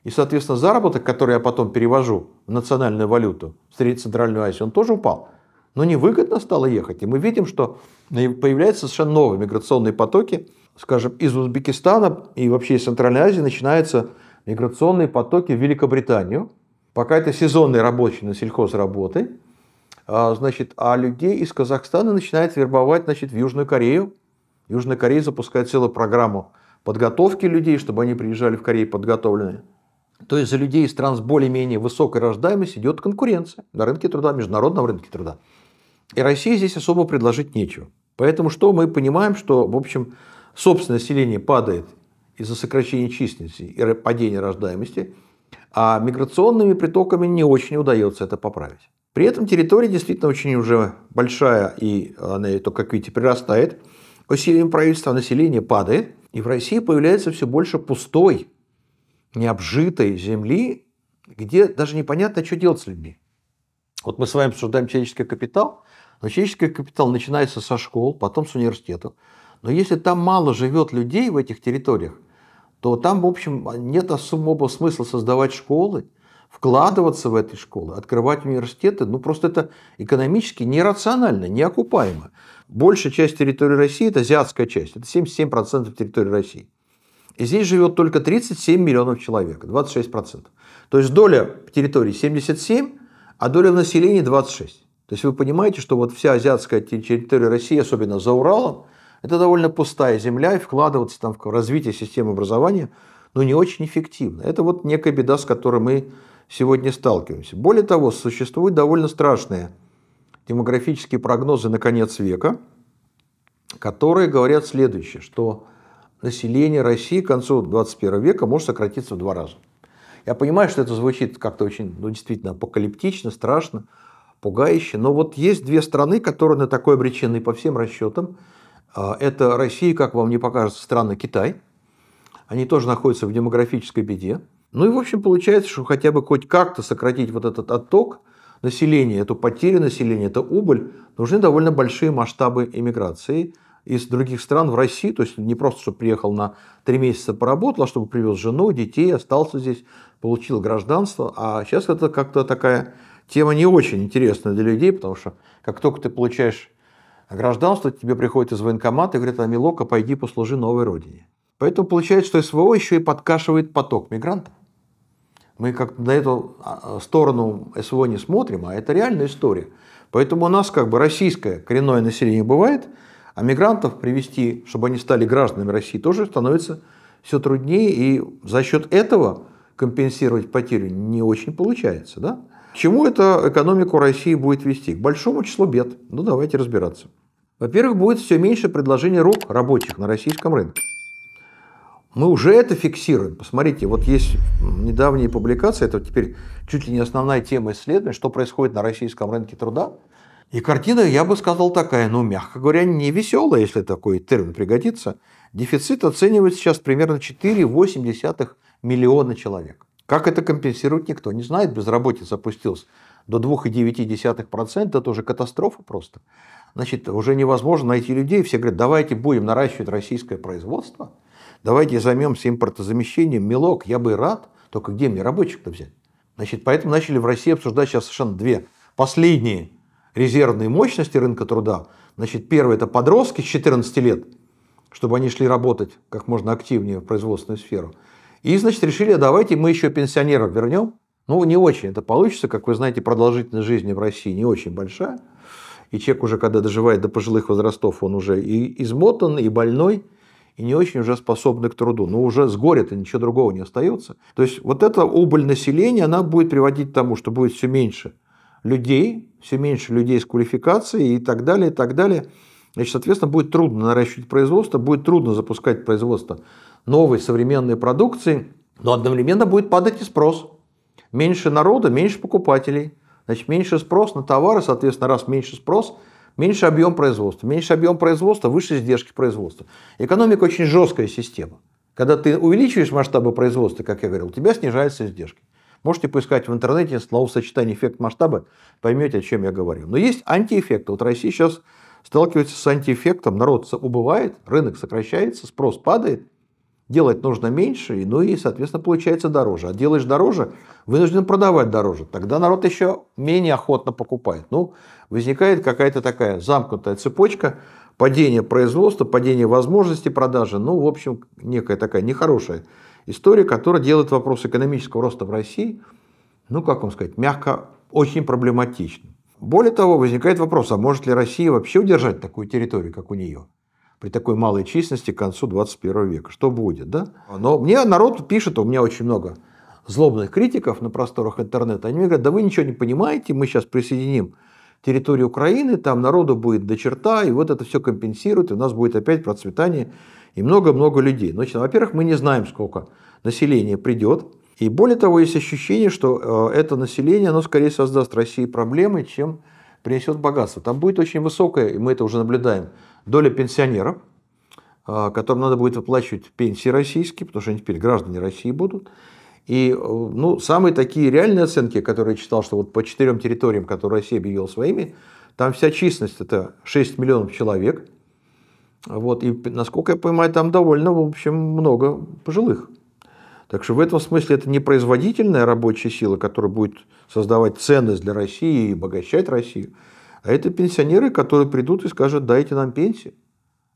и, соответственно, заработок, который я потом перевожу в национальную валюту, в Центральную Азию, он тоже упал. Но невыгодно стало ехать. И мы видим, что появляются совершенно новые миграционные потоки. Скажем, из Узбекистана и вообще из Центральной Азии начинаются миграционные потоки в Великобританию. Пока это сезонные рабочие на сельхозработы. А, значит, а людей из Казахстана начинают вербовать значит, в Южную Корею. Южная Корея запускает целую программу подготовки людей, чтобы они приезжали в Корею подготовленные. То есть за людей из стран с более-менее высокой рождаемостью идет конкуренция на рынке труда, международном рынке труда. И России здесь особо предложить нечего. Поэтому что мы понимаем, что, в общем, собственное население падает из-за сокращения численности и падения рождаемости, а миграционными притоками не очень удается это поправить. При этом территория действительно очень уже большая, и она, то, как видите, прирастает. Усилием правительства а население падает, и в России появляется все больше пустой необжитой земли, где даже непонятно, что делать с людьми. Вот мы с вами обсуждаем человеческий капитал, но человеческий капитал начинается со школ, потом с университетов. Но если там мало живет людей в этих территориях, то там, в общем, нет особого смысла создавать школы, вкладываться в эти школы, открывать университеты. Ну, просто это экономически нерационально, неокупаемо. Большая часть территории России – это азиатская часть. Это 77% территории России. И здесь живет только 37 миллионов человек, 26%. То есть доля территории 77, а доля в населении 26. То есть вы понимаете, что вот вся азиатская территория России, особенно за Уралом, это довольно пустая земля, и вкладываться там в развитие системы образования ну, не очень эффективно. Это вот некая беда, с которой мы сегодня сталкиваемся. Более того, существуют довольно страшные демографические прогнозы на конец века, которые говорят следующее, что население России к концу 21 века может сократиться в два раза. Я понимаю, что это звучит как-то очень, ну, действительно, апокалиптично, страшно, пугающе, но вот есть две страны, которые на такой обречены по всем расчетам. А, это Россия, как вам не покажется, страна Китай. Они тоже находятся в демографической беде. Ну и, в общем, получается, что хотя бы хоть как-то сократить вот этот отток населения, эту потерю населения, это убыль, нужны довольно большие масштабы иммиграции – из других стран в Россию, то есть не просто, чтобы приехал на три месяца поработал, а чтобы привез жену, детей, остался здесь, получил гражданство, а сейчас это как-то такая тема не очень интересная для людей, потому что как только ты получаешь гражданство, тебе приходит из военкомата и говорят, а милока, пойди послужи новой родине. Поэтому получается, что СВО еще и подкашивает поток мигрантов. Мы как на эту а, сторону СВО не смотрим, а это реальная история. Поэтому у нас как бы российское коренное население бывает – а мигрантов привести, чтобы они стали гражданами России, тоже становится все труднее, и за счет этого компенсировать потери не очень получается. Да? К чему это экономику России будет вести? К большому числу бед. Ну, давайте разбираться. Во-первых, будет все меньше предложений рук рабочих на российском рынке. Мы уже это фиксируем. Посмотрите, вот есть недавние публикации, это теперь чуть ли не основная тема исследования, что происходит на российском рынке труда – и картина, я бы сказал, такая, ну, мягко говоря, не веселая, если такой термин пригодится. Дефицит оценивает сейчас примерно 4,8 миллиона человек. Как это компенсировать, никто не знает. Безработица опустилась до 2,9%. Это тоже катастрофа просто. Значит, уже невозможно найти людей. Все говорят, давайте будем наращивать российское производство. Давайте займемся импортозамещением. Милок, я бы рад. Только где мне рабочих-то взять? Значит, поэтому начали в России обсуждать сейчас совершенно две последние резервные мощности рынка труда. Значит, первое – это подростки с 14 лет, чтобы они шли работать как можно активнее в производственную сферу. И, значит, решили, «А давайте мы еще пенсионеров вернем. Ну, не очень это получится, как вы знаете, продолжительность жизни в России не очень большая. И человек уже, когда доживает до пожилых возрастов, он уже и измотан, и больной, и не очень уже способны к труду. Но уже с горя-то ничего другого не остается. То есть вот эта убыль населения, она будет приводить к тому, что будет все меньше – людей, все меньше людей с квалификацией и так далее, и так далее. Значит, соответственно, будет трудно наращивать производство, будет трудно запускать производство новой современной продукции, но одновременно будет падать и спрос. Меньше народа, меньше покупателей. Значит, меньше спрос на товары, соответственно, раз меньше спрос, меньше объем производства. Меньше объем производства, выше издержки производства. Экономика очень жесткая система. Когда ты увеличиваешь масштабы производства, как я говорил, у тебя снижаются издержки. Можете поискать в интернете словосочетание «эффект масштаба», поймете, о чем я говорю. Но есть антиэффект. Вот Россия сейчас сталкивается с антиэффектом, народ убывает, рынок сокращается, спрос падает, делать нужно меньше, ну и, соответственно, получается дороже. А делаешь дороже, вынужден продавать дороже. Тогда народ еще менее охотно покупает. Ну, возникает какая-то такая замкнутая цепочка, падение производства, падение возможности продажи, ну, в общем, некая такая нехорошая История, которая делает вопрос экономического роста в России, ну, как вам сказать, мягко, очень проблематичным. Более того, возникает вопрос, а может ли Россия вообще удержать такую территорию, как у нее? при такой малой численности к концу 21 века. Что будет, да? Но мне народ пишет, у меня очень много злобных критиков на просторах интернета. Они мне говорят, да вы ничего не понимаете, мы сейчас присоединим территории Украины, там народу будет до черта, и вот это все компенсирует, и у нас будет опять процветание и много-много людей. Значит, во-первых, мы не знаем, сколько населения придет, и более того, есть ощущение, что э, это население, оно скорее создаст России проблемы, чем принесет богатство. Там будет очень высокая, и мы это уже наблюдаем, доля пенсионеров, э, которым надо будет выплачивать пенсии российские, потому что они теперь граждане России будут. И э, ну, самые такие реальные оценки, которые я читал, что вот по четырем территориям, которые Россия объявила своими, там вся численность это 6 миллионов человек. Вот, и, насколько я понимаю, там довольно, в общем, много пожилых. Так что в этом смысле это не производительная рабочая сила, которая будет создавать ценность для России и обогащать Россию, а это пенсионеры, которые придут и скажут, дайте нам пенсии.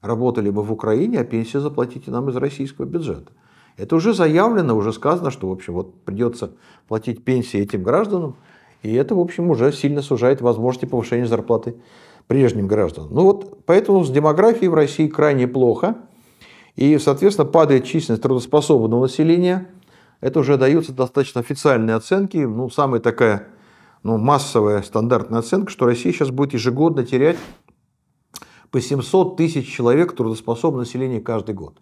Работали мы в Украине, а пенсии заплатите нам из российского бюджета. Это уже заявлено, уже сказано, что, в общем, вот придется платить пенсии этим гражданам, и это, в общем, уже сильно сужает возможности повышения зарплаты прежним гражданам. Ну вот, поэтому с демографией в России крайне плохо, и, соответственно, падает численность трудоспособного населения. Это уже даются достаточно официальные оценки, ну, самая такая ну, массовая стандартная оценка, что Россия сейчас будет ежегодно терять по 700 тысяч человек трудоспособного населения каждый год.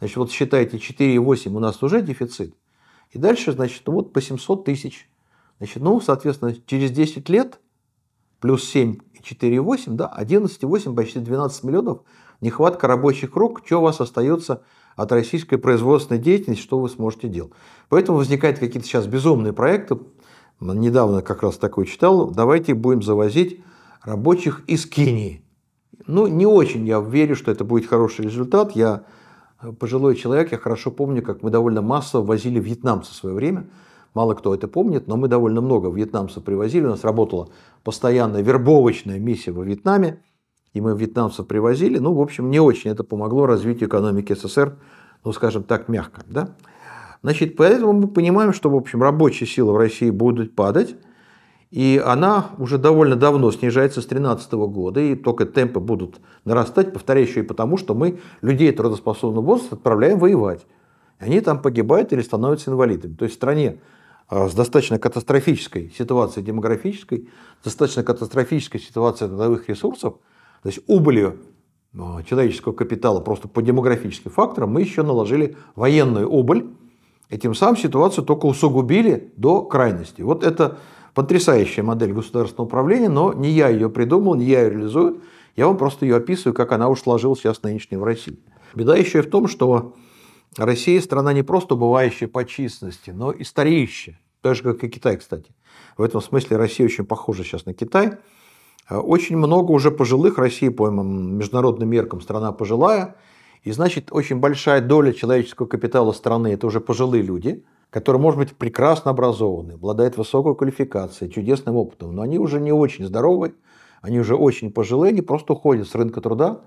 Значит, вот считайте, 4,8 у нас уже дефицит. И дальше, значит, ну вот по 700 тысяч. Значит, ну, соответственно, через 10 лет плюс 7 и 4,8, да, 11,8, почти 12 миллионов нехватка рабочих рук, что у вас остается от российской производственной деятельности, что вы сможете делать. Поэтому возникают какие-то сейчас безумные проекты. Недавно как раз такой читал. Давайте будем завозить рабочих из Кении. Ну, не очень я верю, что это будет хороший результат. Я пожилой человек, я хорошо помню, как мы довольно массово возили вьетнамцев в свое время. Мало кто это помнит, но мы довольно много вьетнамцев привозили. У нас работала постоянная вербовочная миссия во Вьетнаме, и мы вьетнамцев привозили. Ну, в общем, не очень это помогло развитию экономики СССР, ну, скажем так, мягко. Да? Значит, поэтому мы понимаем, что, в общем, рабочая сила в России будет падать, и она уже довольно давно снижается с 2013 года, и только темпы будут нарастать, повторяю еще и потому, что мы людей трудоспособного возраста отправляем воевать. и Они там погибают или становятся инвалидами. То есть в стране а, с достаточно катастрофической ситуацией демографической, достаточно катастрофической ситуацией трудовых ресурсов, то есть убылью а, человеческого капитала просто по демографическим факторам, мы еще наложили военную убыль, и тем самым ситуацию только усугубили до крайности. Вот это Потрясающая модель государственного управления, но не я ее придумал, не я ее реализую. Я вам просто ее описываю, как она уж сложилась сейчас нынешней в России. Беда еще и в том, что Россия страна не просто убывающая по численности, но и стареющая. Так же, как и Китай, кстати. В этом смысле Россия очень похожа сейчас на Китай. Э, очень много уже пожилых. России, по международным меркам страна пожилая. И значит, очень большая доля человеческого капитала страны – это уже пожилые люди – которые, может быть, прекрасно образованы, обладают высокой квалификацией, чудесным опытом, но они уже не очень здоровы, они уже очень пожилые, они просто уходят с рынка труда,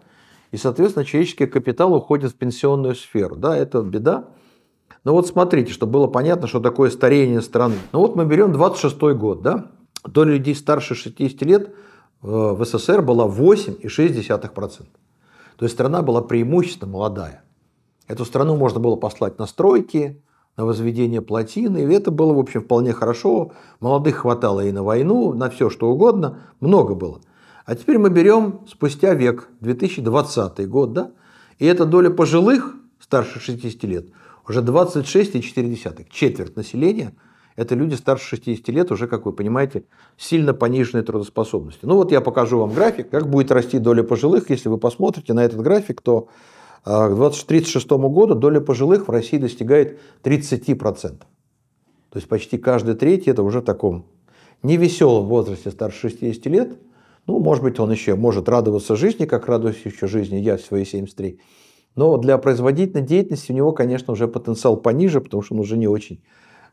и, соответственно, человеческий капитал уходит в пенсионную сферу. Да, это беда. Но вот смотрите, чтобы было понятно, что такое старение страны. Ну вот мы берем 26 год, да, доля людей старше 60 лет э, в СССР была 8,6%. То есть страна была преимущественно молодая. Эту страну можно было послать на стройки, на возведение плотины. И это было, в общем, вполне хорошо. Молодых хватало и на войну, на все что угодно. Много было. А теперь мы берем спустя век, 2020 год, да? И эта доля пожилых, старше 60 лет, уже 26,4. Четверть населения – это люди старше 60 лет, уже, как вы понимаете, сильно пониженной трудоспособности. Ну вот я покажу вам график, как будет расти доля пожилых. Если вы посмотрите на этот график, то а к 2036 году доля пожилых в России достигает 30%. То есть почти каждый третий это уже в таком невеселом возрасте старше 60 лет. Ну, может быть, он еще может радоваться жизни, как радуюсь еще жизни я в свои 73. Но для производительной деятельности у него, конечно, уже потенциал пониже, потому что он уже не очень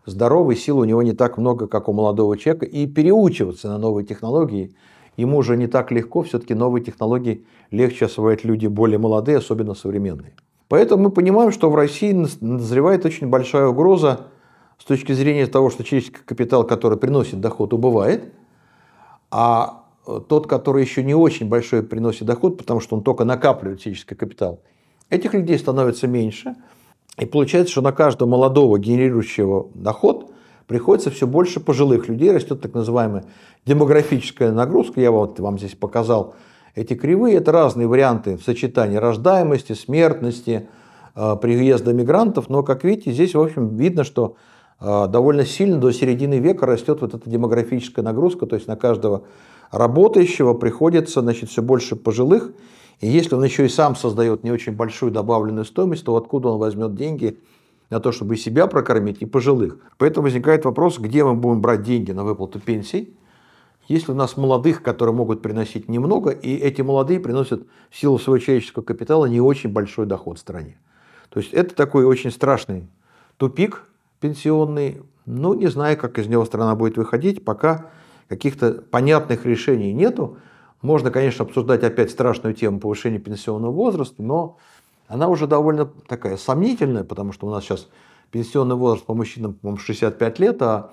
здоровый, сил у него не так много, как у молодого человека. И переучиваться на новые технологии – ему уже не так легко, все-таки новые технологии легче освоить люди более молодые, особенно современные. Поэтому мы понимаем, что в России назревает очень большая угроза с точки зрения того, что человеческий капитал, который приносит доход, убывает, а э, тот, который еще не очень большой приносит доход, потому что он только накапливает человеческий капитал, этих людей становится меньше. И получается, что на каждого молодого генерирующего доход приходится все больше пожилых людей, растет так называемая демографическая нагрузка, я вот вам здесь показал эти кривые, это разные варианты сочетания рождаемости, смертности, э, приезда мигрантов, но, как видите, здесь, в общем, видно, что э, довольно сильно до середины века растет вот эта демографическая нагрузка, то есть на каждого работающего приходится значит, все больше пожилых, и если он еще и сам создает не очень большую добавленную стоимость, то откуда он возьмет деньги на то, чтобы и себя прокормить, и пожилых. Поэтому возникает вопрос, где мы будем брать деньги на выплату пенсий, если у нас молодых, которые могут приносить немного, и эти молодые приносят в силу своего человеческого капитала не очень большой доход стране. То есть это такой очень страшный тупик пенсионный. Ну, не знаю, как из него страна будет выходить, пока каких-то понятных решений нету. Можно, конечно, обсуждать опять страшную тему повышения пенсионного возраста, но она уже довольно такая сомнительная, потому что у нас сейчас пенсионный возраст по мужчинам, по-моему, 65 лет, а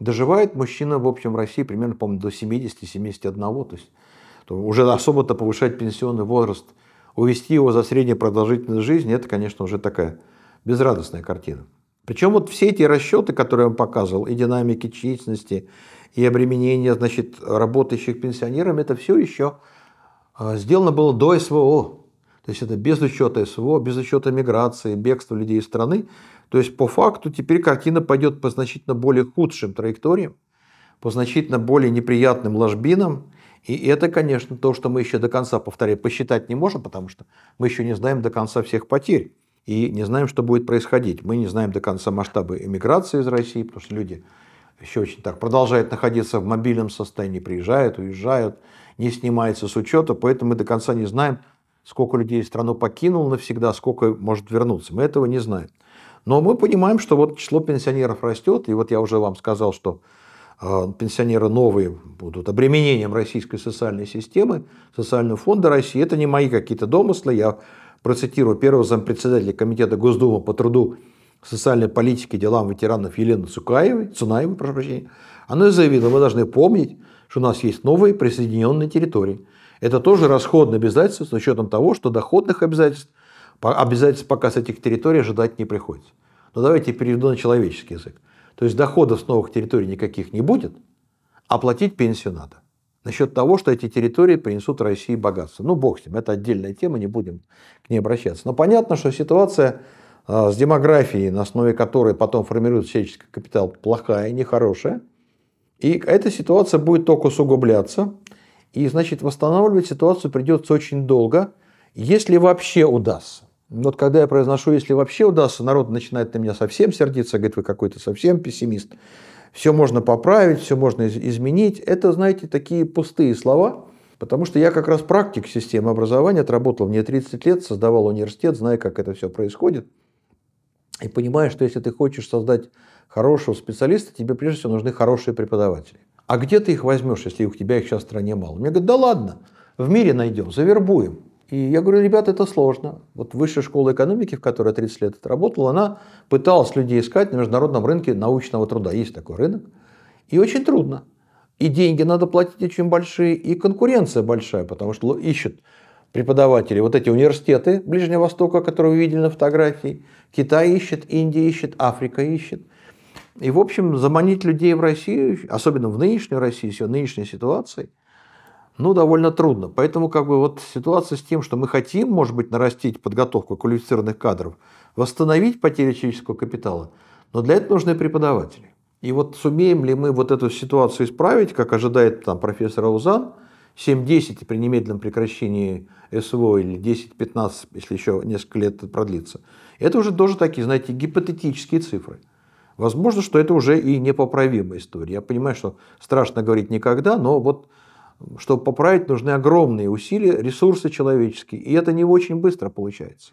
Доживает мужчина, в общем, в России примерно, помню, до 70-71, то есть то уже особо-то повышать пенсионный возраст, увести его за среднюю продолжительность жизни, это, конечно, уже такая безрадостная картина. Причем вот все эти расчеты, которые я вам показывал, и динамики численности, и обременения, значит, работающих пенсионерами, это все еще а, сделано было до СВО. То есть это без учета СВО, без учета миграции, бегства людей из страны. То есть по факту теперь картина пойдет по значительно более худшим траекториям, по значительно более неприятным ложбинам. И это, конечно, то, что мы еще до конца, повторяю, посчитать не можем, потому что мы еще не знаем до конца всех потерь. И не знаем, что будет происходить. Мы не знаем до конца масштабы эмиграции из России, потому что люди еще очень так продолжают находиться в мобильном состоянии, приезжают, уезжают, не снимается с учета, поэтому мы до конца не знаем, сколько людей страну покинул навсегда, сколько может вернуться. Мы этого не знаем. Но мы понимаем, что вот число пенсионеров растет, и вот я уже вам сказал, что э, пенсионеры новые будут обременением российской социальной системы, социального фонда России. Это не мои какие-то домыслы. Я процитирую первого зампредседателя Комитета Госдумы по труду, социальной политике делам ветеранов Елену Цукаевой, Цунаевой, прошу прощения. Она заявила, мы должны помнить, что у нас есть новые присоединенные территории. Это тоже расходные обязательства с учетом того, что доходных обязательств – Обязательств пока с этих территорий ожидать не приходится. Но давайте перейду на человеческий язык. То есть доходов с новых территорий никаких не будет, а платить пенсию надо. Насчет того, что эти территории принесут России богатство. Ну, бог с ним, это отдельная тема, не будем к ней обращаться. Но понятно, что ситуация а, с демографией, на основе которой потом формируется человеческий капитал, плохая, нехорошая. И эта ситуация будет только усугубляться. И, значит, восстанавливать ситуацию придется очень долго – если вообще удастся. Вот когда я произношу «если вообще удастся», народ начинает на меня совсем сердиться, говорит, вы какой-то совсем пессимист. Все можно поправить, все можно изменить. Это, знаете, такие пустые слова, потому что я как раз практик системы образования, отработал мне 30 лет, создавал университет, знаю, как это все происходит. И понимаю, что если ты хочешь создать хорошего специалиста, тебе прежде всего нужны хорошие преподаватели. А где ты их возьмешь, если у тебя их сейчас в стране мало? Мне говорят, да ладно, в мире найдем, завербуем. И я говорю, ребята, это сложно. Вот высшая школа экономики, в которой я 30 лет отработала, она пыталась людей искать на международном рынке научного труда. Есть такой рынок. И очень трудно. И деньги надо платить очень большие, и конкуренция большая, потому что ищут преподаватели. Вот эти университеты Ближнего Востока, которые вы видели на фотографии. Китай ищет, Индия ищет, Африка ищет. И, в общем, заманить людей в Россию, особенно в нынешнюю Россию, в нынешней ситуации – ну, довольно трудно. Поэтому как бы вот ситуация с тем, что мы хотим, может быть, нарастить подготовку квалифицированных кадров, восстановить потери человеческого капитала, но для этого нужны преподаватели. И вот сумеем ли мы вот эту ситуацию исправить, как ожидает там профессор Аузан, 7-10 при немедленном прекращении СВО или 10-15, если еще несколько лет продлится. Это уже тоже такие, знаете, гипотетические цифры. Возможно, что это уже и непоправимая история. Я понимаю, что страшно говорить никогда, но вот чтобы поправить, нужны огромные усилия, ресурсы человеческие. И это не очень быстро получается.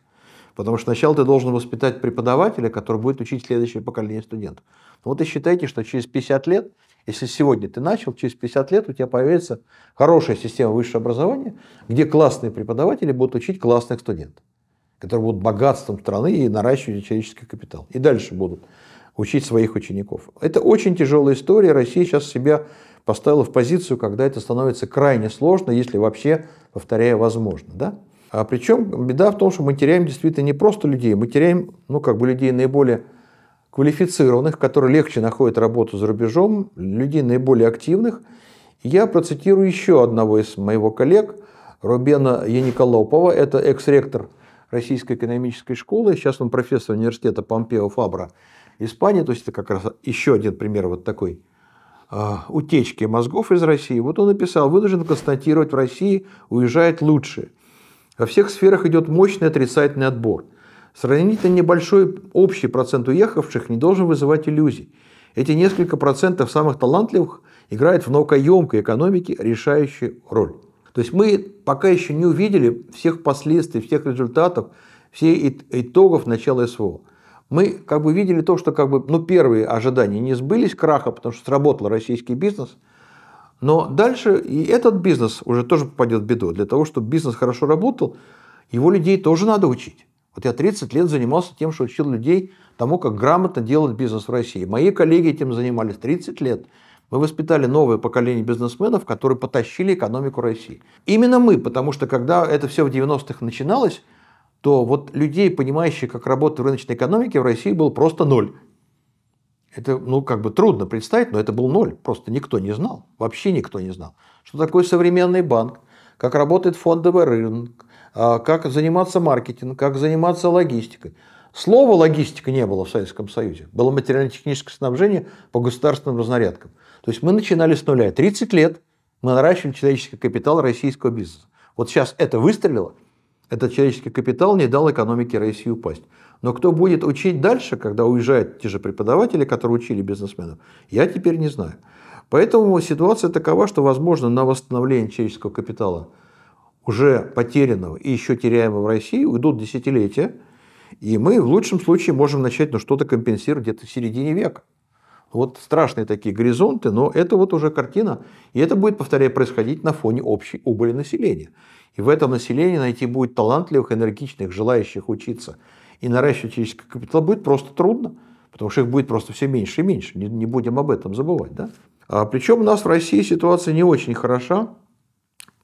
Потому что сначала ты должен воспитать преподавателя, который будет учить следующее поколение студентов. Но вот и считайте, что через 50 лет, если сегодня ты начал, через 50 лет у тебя появится хорошая система высшего образования, где классные преподаватели будут учить классных студентов, которые будут богатством страны и наращивать человеческий капитал. И дальше будут учить своих учеников. Это очень тяжелая история. Россия сейчас себя поставила в позицию, когда это становится крайне сложно, если вообще, повторяю, возможно. Да? А причем беда в том, что мы теряем действительно не просто людей, мы теряем ну, как бы людей наиболее квалифицированных, которые легче находят работу за рубежом, людей наиболее активных. Я процитирую еще одного из моего коллег, Рубена Яниколопова, это экс-ректор Российской экономической школы, сейчас он профессор университета Помпео Фабра Испании, то есть это как раз еще один пример вот такой а, утечки мозгов из России, вот он написал, вынужден констатировать, в России уезжает лучше. Во всех сферах идет мощный отрицательный отбор. Сравнительно небольшой общий процент уехавших не должен вызывать иллюзий. Эти несколько процентов самых талантливых играют в наукоемкой экономике решающую роль. То есть мы пока еще не увидели всех последствий, всех результатов, всех итогов начала СВО мы как бы видели то, что как бы, ну, первые ожидания не сбылись краха, потому что сработал российский бизнес, но дальше и этот бизнес уже тоже попадет в беду. Для того, чтобы бизнес хорошо работал, его людей тоже надо учить. Вот я 30 лет занимался тем, что учил людей тому, как грамотно делать бизнес в России. Мои коллеги этим занимались 30 лет. Мы воспитали новое поколение бизнесменов, которые потащили экономику России. Именно мы, потому что когда это все в 90-х начиналось, то вот людей, понимающих, как работает в рыночной экономике, в России был просто ноль. Это, ну, как бы трудно представить, но это был ноль. Просто никто не знал, вообще никто не знал, что такое современный банк, как работает фондовый рынок, а, как заниматься маркетингом, как заниматься логистикой. Слова логистика не было в Советском Союзе. Было материально-техническое снабжение по государственным разнарядкам. То есть мы начинали с нуля. 30 лет мы наращивали человеческий капитал российского бизнеса. Вот сейчас это выстрелило, этот человеческий капитал не дал экономике России упасть. Но кто будет учить дальше, когда уезжают те же преподаватели, которые учили бизнесменов, я теперь не знаю. Поэтому ситуация такова, что, возможно, на восстановление человеческого капитала уже потерянного и еще теряемого в России уйдут десятилетия, и мы в лучшем случае можем начать ну, что-то компенсировать где-то в середине века. Вот страшные такие горизонты, но это вот уже картина, и это будет, повторяю, происходить на фоне общей убыли населения. И в этом населении найти будет талантливых, энергичных, желающих учиться и наращивать человеческий капитал будет просто трудно, потому что их будет просто все меньше и меньше. Не, не будем об этом забывать. Да? А, причем у нас в России ситуация не очень хороша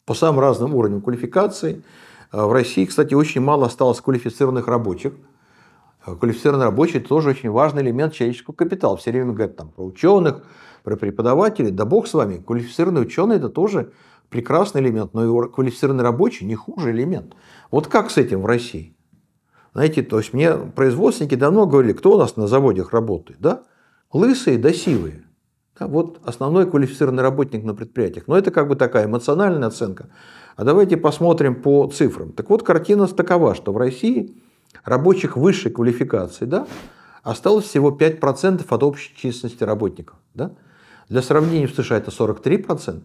по самым разным уровням квалификации. А в России, кстати, очень мало осталось квалифицированных рабочих. А квалифицированный рабочий – это тоже очень важный элемент человеческого капитала. Все время говорят там, про ученых, про преподавателей. Да бог с вами, квалифицированный ученый – это тоже прекрасный элемент, но и квалифицированный рабочий не хуже элемент. Вот как с этим в России? Знаете, то есть мне производственники давно говорили, кто у нас на заводах работает, да? Лысые да сивые. Да, вот основной квалифицированный работник на предприятиях. Но это как бы такая эмоциональная оценка. А давайте посмотрим по цифрам. Так вот, картина такова, что в России рабочих высшей квалификации да, осталось всего 5% от общей численности работников. Да? Для сравнения в США это 43%,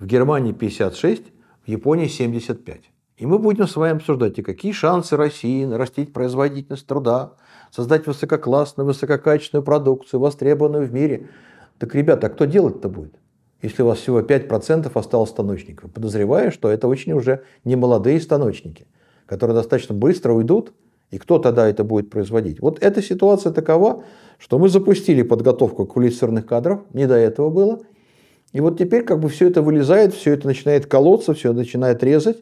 в Германии 56, в Японии 75. И мы будем с вами обсуждать, и какие шансы России нарастить производительность труда, создать высококлассную, высококачественную продукцию, востребованную в мире. Так, ребята, а кто делать-то будет? Если у вас всего 5% осталось станочников. Подозреваю, что это очень уже не молодые станочники, которые достаточно быстро уйдут, и кто тогда это будет производить? Вот эта ситуация такова, что мы запустили подготовку квалифицированных кадров, не до этого было – и вот теперь как бы все это вылезает, все это начинает колоться, все начинает резать.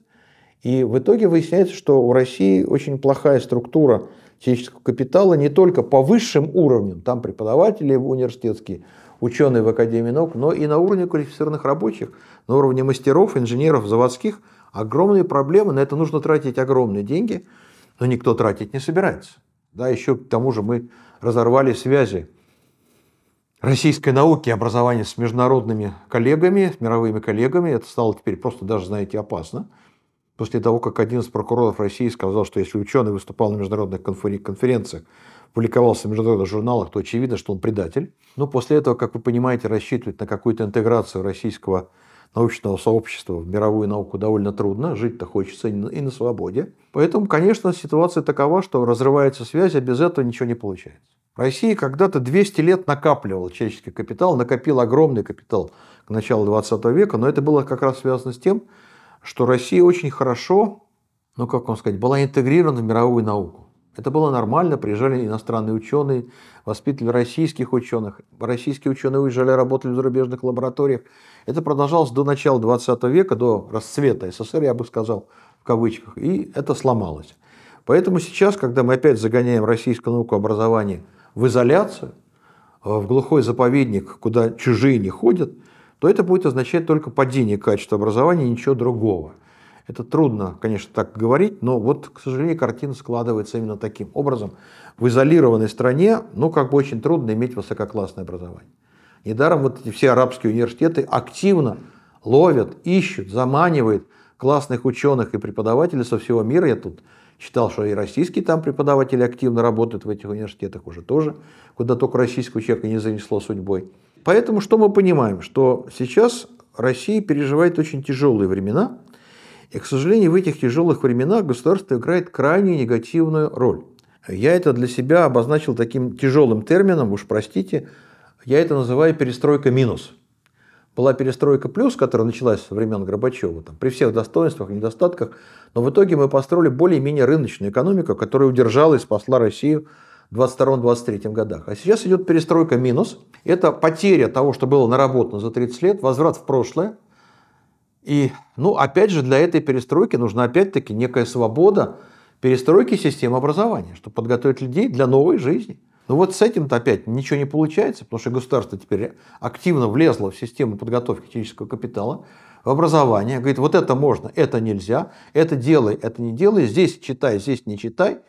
И в итоге выясняется, что у России очень плохая структура человеческого капитала не только по высшим уровням, там преподаватели университетские, ученые в Академии наук, но и на уровне квалифицированных рабочих, на уровне мастеров, инженеров, заводских. Огромные проблемы, на это нужно тратить огромные деньги, но никто тратить не собирается. Да, еще к тому же мы разорвали связи российской науки и образования с международными коллегами, с мировыми коллегами. Это стало теперь просто даже, знаете, опасно. После того, как один из прокуроров России сказал, что если ученый выступал на международных конференциях, публиковался в международных журналах, то очевидно, что он предатель. Но после этого, как вы понимаете, рассчитывать на какую-то интеграцию российского научного сообщества в мировую науку довольно трудно, жить-то хочется и на свободе. Поэтому, конечно, ситуация такова, что разрываются связи, а без этого ничего не получается. Россия когда-то 200 лет накапливал человеческий капитал, накопил огромный капитал к началу 20 века, но это было как раз связано с тем, что Россия очень хорошо, ну как вам сказать, была интегрирована в мировую науку. Это было нормально, приезжали иностранные ученые, воспитывали российских ученых. Российские ученые уезжали, работали в зарубежных лабораториях. Это продолжалось до начала 20 века, до расцвета СССР, я бы сказал, в кавычках. И это сломалось. Поэтому сейчас, когда мы опять загоняем российское наукообразование образование в изоляцию, э, в глухой заповедник, куда чужие не ходят, то это будет означать только падение качества образования, ничего другого. Это трудно, конечно, так говорить, но вот, к сожалению, картина складывается именно таким образом. В изолированной стране, ну, как бы очень трудно иметь высококлассное образование. Недаром вот эти все арабские университеты активно ловят, ищут, заманивают классных ученых и преподавателей со всего мира. Я тут Читал, что и российские там преподаватели активно работают в этих университетах уже тоже, куда только российского человека не занесло судьбой. Поэтому что мы понимаем? Что сейчас Россия переживает очень тяжелые времена, и, к сожалению, в этих тяжелых временах государство играет крайне негативную роль. Я это для себя обозначил таким тяжелым термином, уж простите, я это называю перестройка минус была перестройка плюс, которая началась со времен Горбачева, там, при всех достоинствах и недостатках, но в итоге мы построили более-менее рыночную экономику, которая удержала и спасла Россию в 22-23 годах. А сейчас идет перестройка минус. Это потеря того, что было наработано за 30 лет, возврат в прошлое. И, ну, опять же, для этой перестройки нужна опять-таки некая свобода перестройки системы образования, чтобы подготовить людей для новой жизни. Но ну вот с этим-то опять ничего не получается, потому что государство теперь активно влезло в систему подготовки человеческого капитала, в образование, говорит, вот это можно, это нельзя, это делай, это не делай, здесь читай, здесь не читай.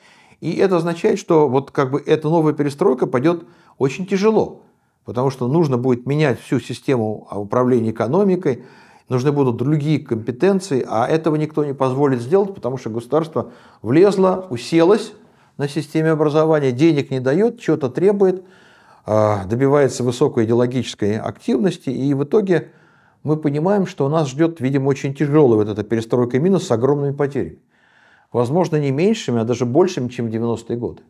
И это означает, что вот как бы эта новая перестройка пойдет очень тяжело, потому что нужно будет менять всю систему а, управления экономикой, нужны будут другие компетенции, а этого никто не позволит сделать, потому что государство влезло, уселось, на системе образования, денег не дает, чего-то требует, а, добивается высокой идеологической активности, и в итоге мы понимаем, что нас ждет, видимо, очень тяжелая вот эта перестройка минус с огромными потерями. Возможно, не меньшими, а даже большими, чем 90-е годы.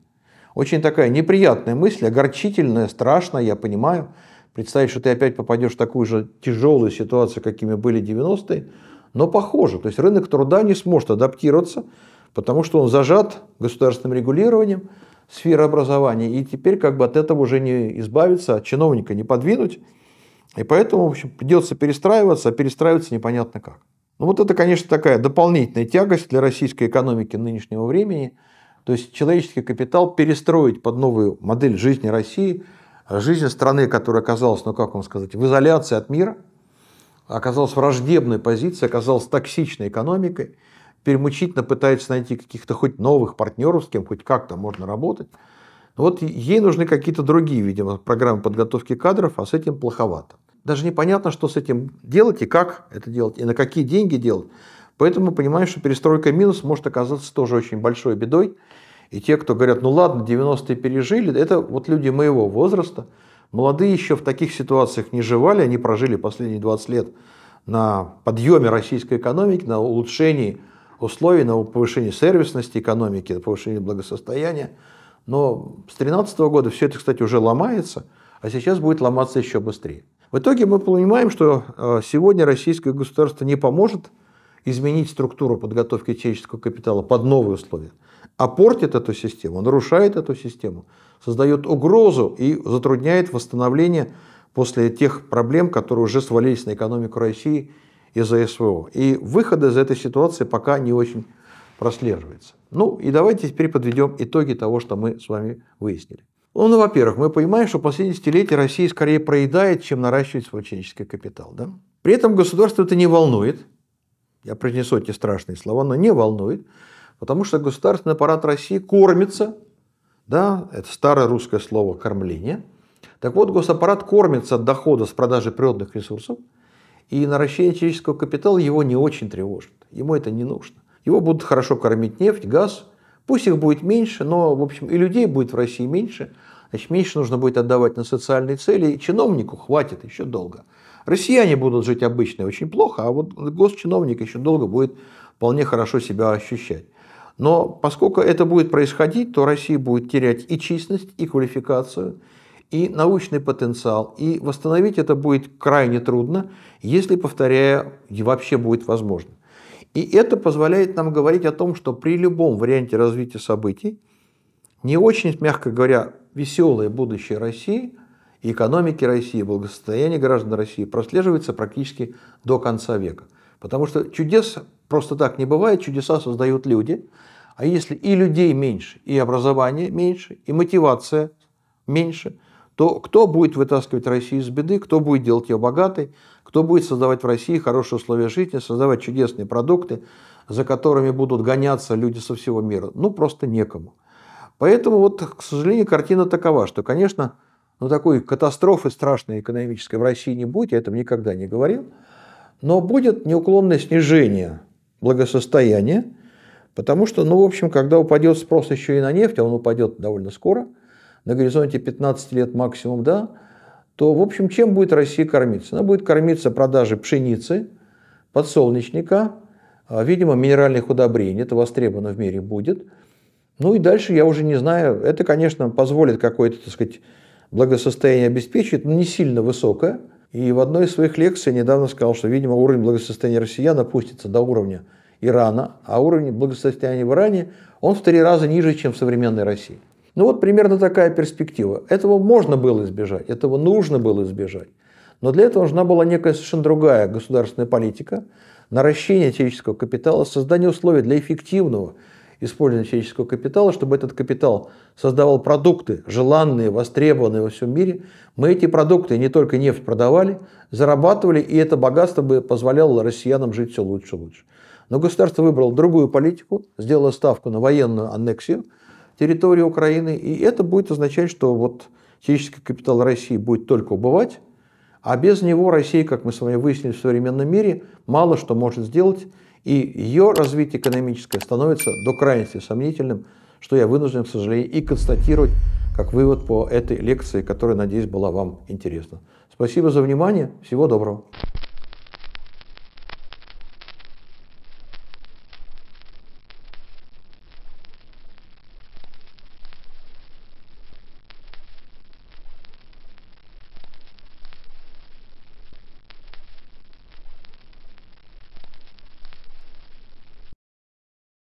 Очень такая неприятная мысль, огорчительная, страшная, я понимаю. Представить, что ты опять попадешь в такую же тяжелую ситуацию, какими были 90-е, но похоже. То есть рынок труда не сможет адаптироваться, потому что он зажат государственным регулированием сферы образования, и теперь как бы от этого уже не избавиться, от чиновника не подвинуть, и поэтому, в общем, придется перестраиваться, а перестраиваться непонятно как. Ну вот это, конечно, такая дополнительная тягость для российской экономики нынешнего времени. То есть человеческий капитал перестроить под новую модель жизни России, жизнь страны, которая оказалась, ну как вам сказать, в изоляции от мира, оказалась враждебной позицией, оказалась токсичной экономикой – перемучительно пытается найти каких-то хоть новых партнеров, с кем хоть как-то можно работать. Но вот ей нужны какие-то другие, видимо, программы подготовки кадров, а с этим плоховато. Даже непонятно, что с этим делать и как это делать, и на какие деньги делать. Поэтому понимаешь, что перестройка минус может оказаться тоже очень большой бедой. И те, кто говорят, ну ладно, 90-е пережили, это вот люди моего возраста. Молодые еще в таких ситуациях не жевали, они прожили последние 20 лет на подъеме российской экономики, на улучшении условий на повышение сервисности экономики, на повышение благосостояния. Но с 2013 года все это, кстати, уже ломается, а сейчас будет ломаться еще быстрее. В итоге мы понимаем, что э, сегодня российское государство не поможет изменить структуру подготовки человеческого капитала под новые условия, а портит эту систему, нарушает эту систему, создает угрозу и затрудняет восстановление после тех проблем, которые уже свалились на экономику России из за СВО И выхода из этой ситуации пока не очень прослеживается. Ну и давайте теперь подведем итоги того, что мы с вами выяснили. Ну, ну, во-первых, мы понимаем, что последние десятилетия Россия скорее проедает, чем наращивает свой человеческий капитал. Да? При этом государство это не волнует. Я произнесу эти страшные слова, но не волнует, потому что государственный аппарат России кормится, да, это старое русское слово «кормление». Так вот, госаппарат кормится от дохода с продажи природных ресурсов – и наращение человеческого капитала его не очень тревожит. Ему это не нужно. Его будут хорошо кормить нефть, газ. Пусть их будет меньше, но, в общем, и людей будет в России меньше. Значит, меньше нужно будет отдавать на социальные цели. И чиновнику хватит еще долго. Россияне будут жить обычно очень плохо, а вот госчиновник еще долго будет вполне хорошо себя ощущать. Но поскольку это будет происходить, то Россия будет терять и численность, и квалификацию, и научный потенциал. И восстановить это будет крайне трудно если, повторяю, вообще будет возможно. И это позволяет нам говорить о том, что при любом варианте развития событий не очень, мягко говоря, веселое будущее России экономики России, благосостояние граждан России прослеживается практически до конца века. Потому что чудес просто так не бывает, чудеса создают люди. А если и людей меньше, и образование меньше, и мотивация меньше, то кто будет вытаскивать Россию из беды, кто будет делать ее богатой, кто будет создавать в России хорошие условия жизни, создавать чудесные продукты, за которыми будут гоняться люди со всего мира? Ну, просто некому. Поэтому, вот, к сожалению, картина такова, что, конечно, ну, такой катастрофы страшной экономической в России не будет, я этом никогда не говорил, но будет неуклонное снижение благосостояния, потому что, ну, в общем, когда упадет спрос еще и на нефть, а он упадет довольно скоро, на горизонте 15 лет максимум, да, то, в общем, чем будет Россия кормиться? Она будет кормиться продажей пшеницы, подсолнечника, а, видимо, минеральных удобрений, это востребовано в мире будет. Ну и дальше я уже не знаю, это, конечно, позволит какое-то, так сказать, благосостояние обеспечить, но не сильно высокое. И в одной из своих лекций недавно сказал, что, видимо, уровень благосостояния россиян опустится до уровня Ирана, а уровень благосостояния в Иране, он в три раза ниже, чем в современной России. Ну вот примерно такая перспектива. Этого можно было избежать, этого нужно было избежать. Но для этого нужна была некая совершенно другая государственная политика, наращение отеческого капитала, создание условий для эффективного использования отеческого капитала, чтобы этот капитал создавал продукты, желанные, востребованные во всем мире. Мы эти продукты не только нефть продавали, зарабатывали, и это богатство бы позволяло россиянам жить все лучше и лучше. Но государство выбрало другую политику, сделало ставку на военную аннексию – территории Украины, и это будет означать, что вот технический капитал России будет только убывать, а без него Россия, как мы с вами выяснили в современном мире, мало что может сделать, и ее развитие экономическое становится до крайности сомнительным, что я вынужден, к сожалению, и констатировать как вывод по этой лекции, которая, надеюсь, была вам интересна. Спасибо за внимание, всего доброго.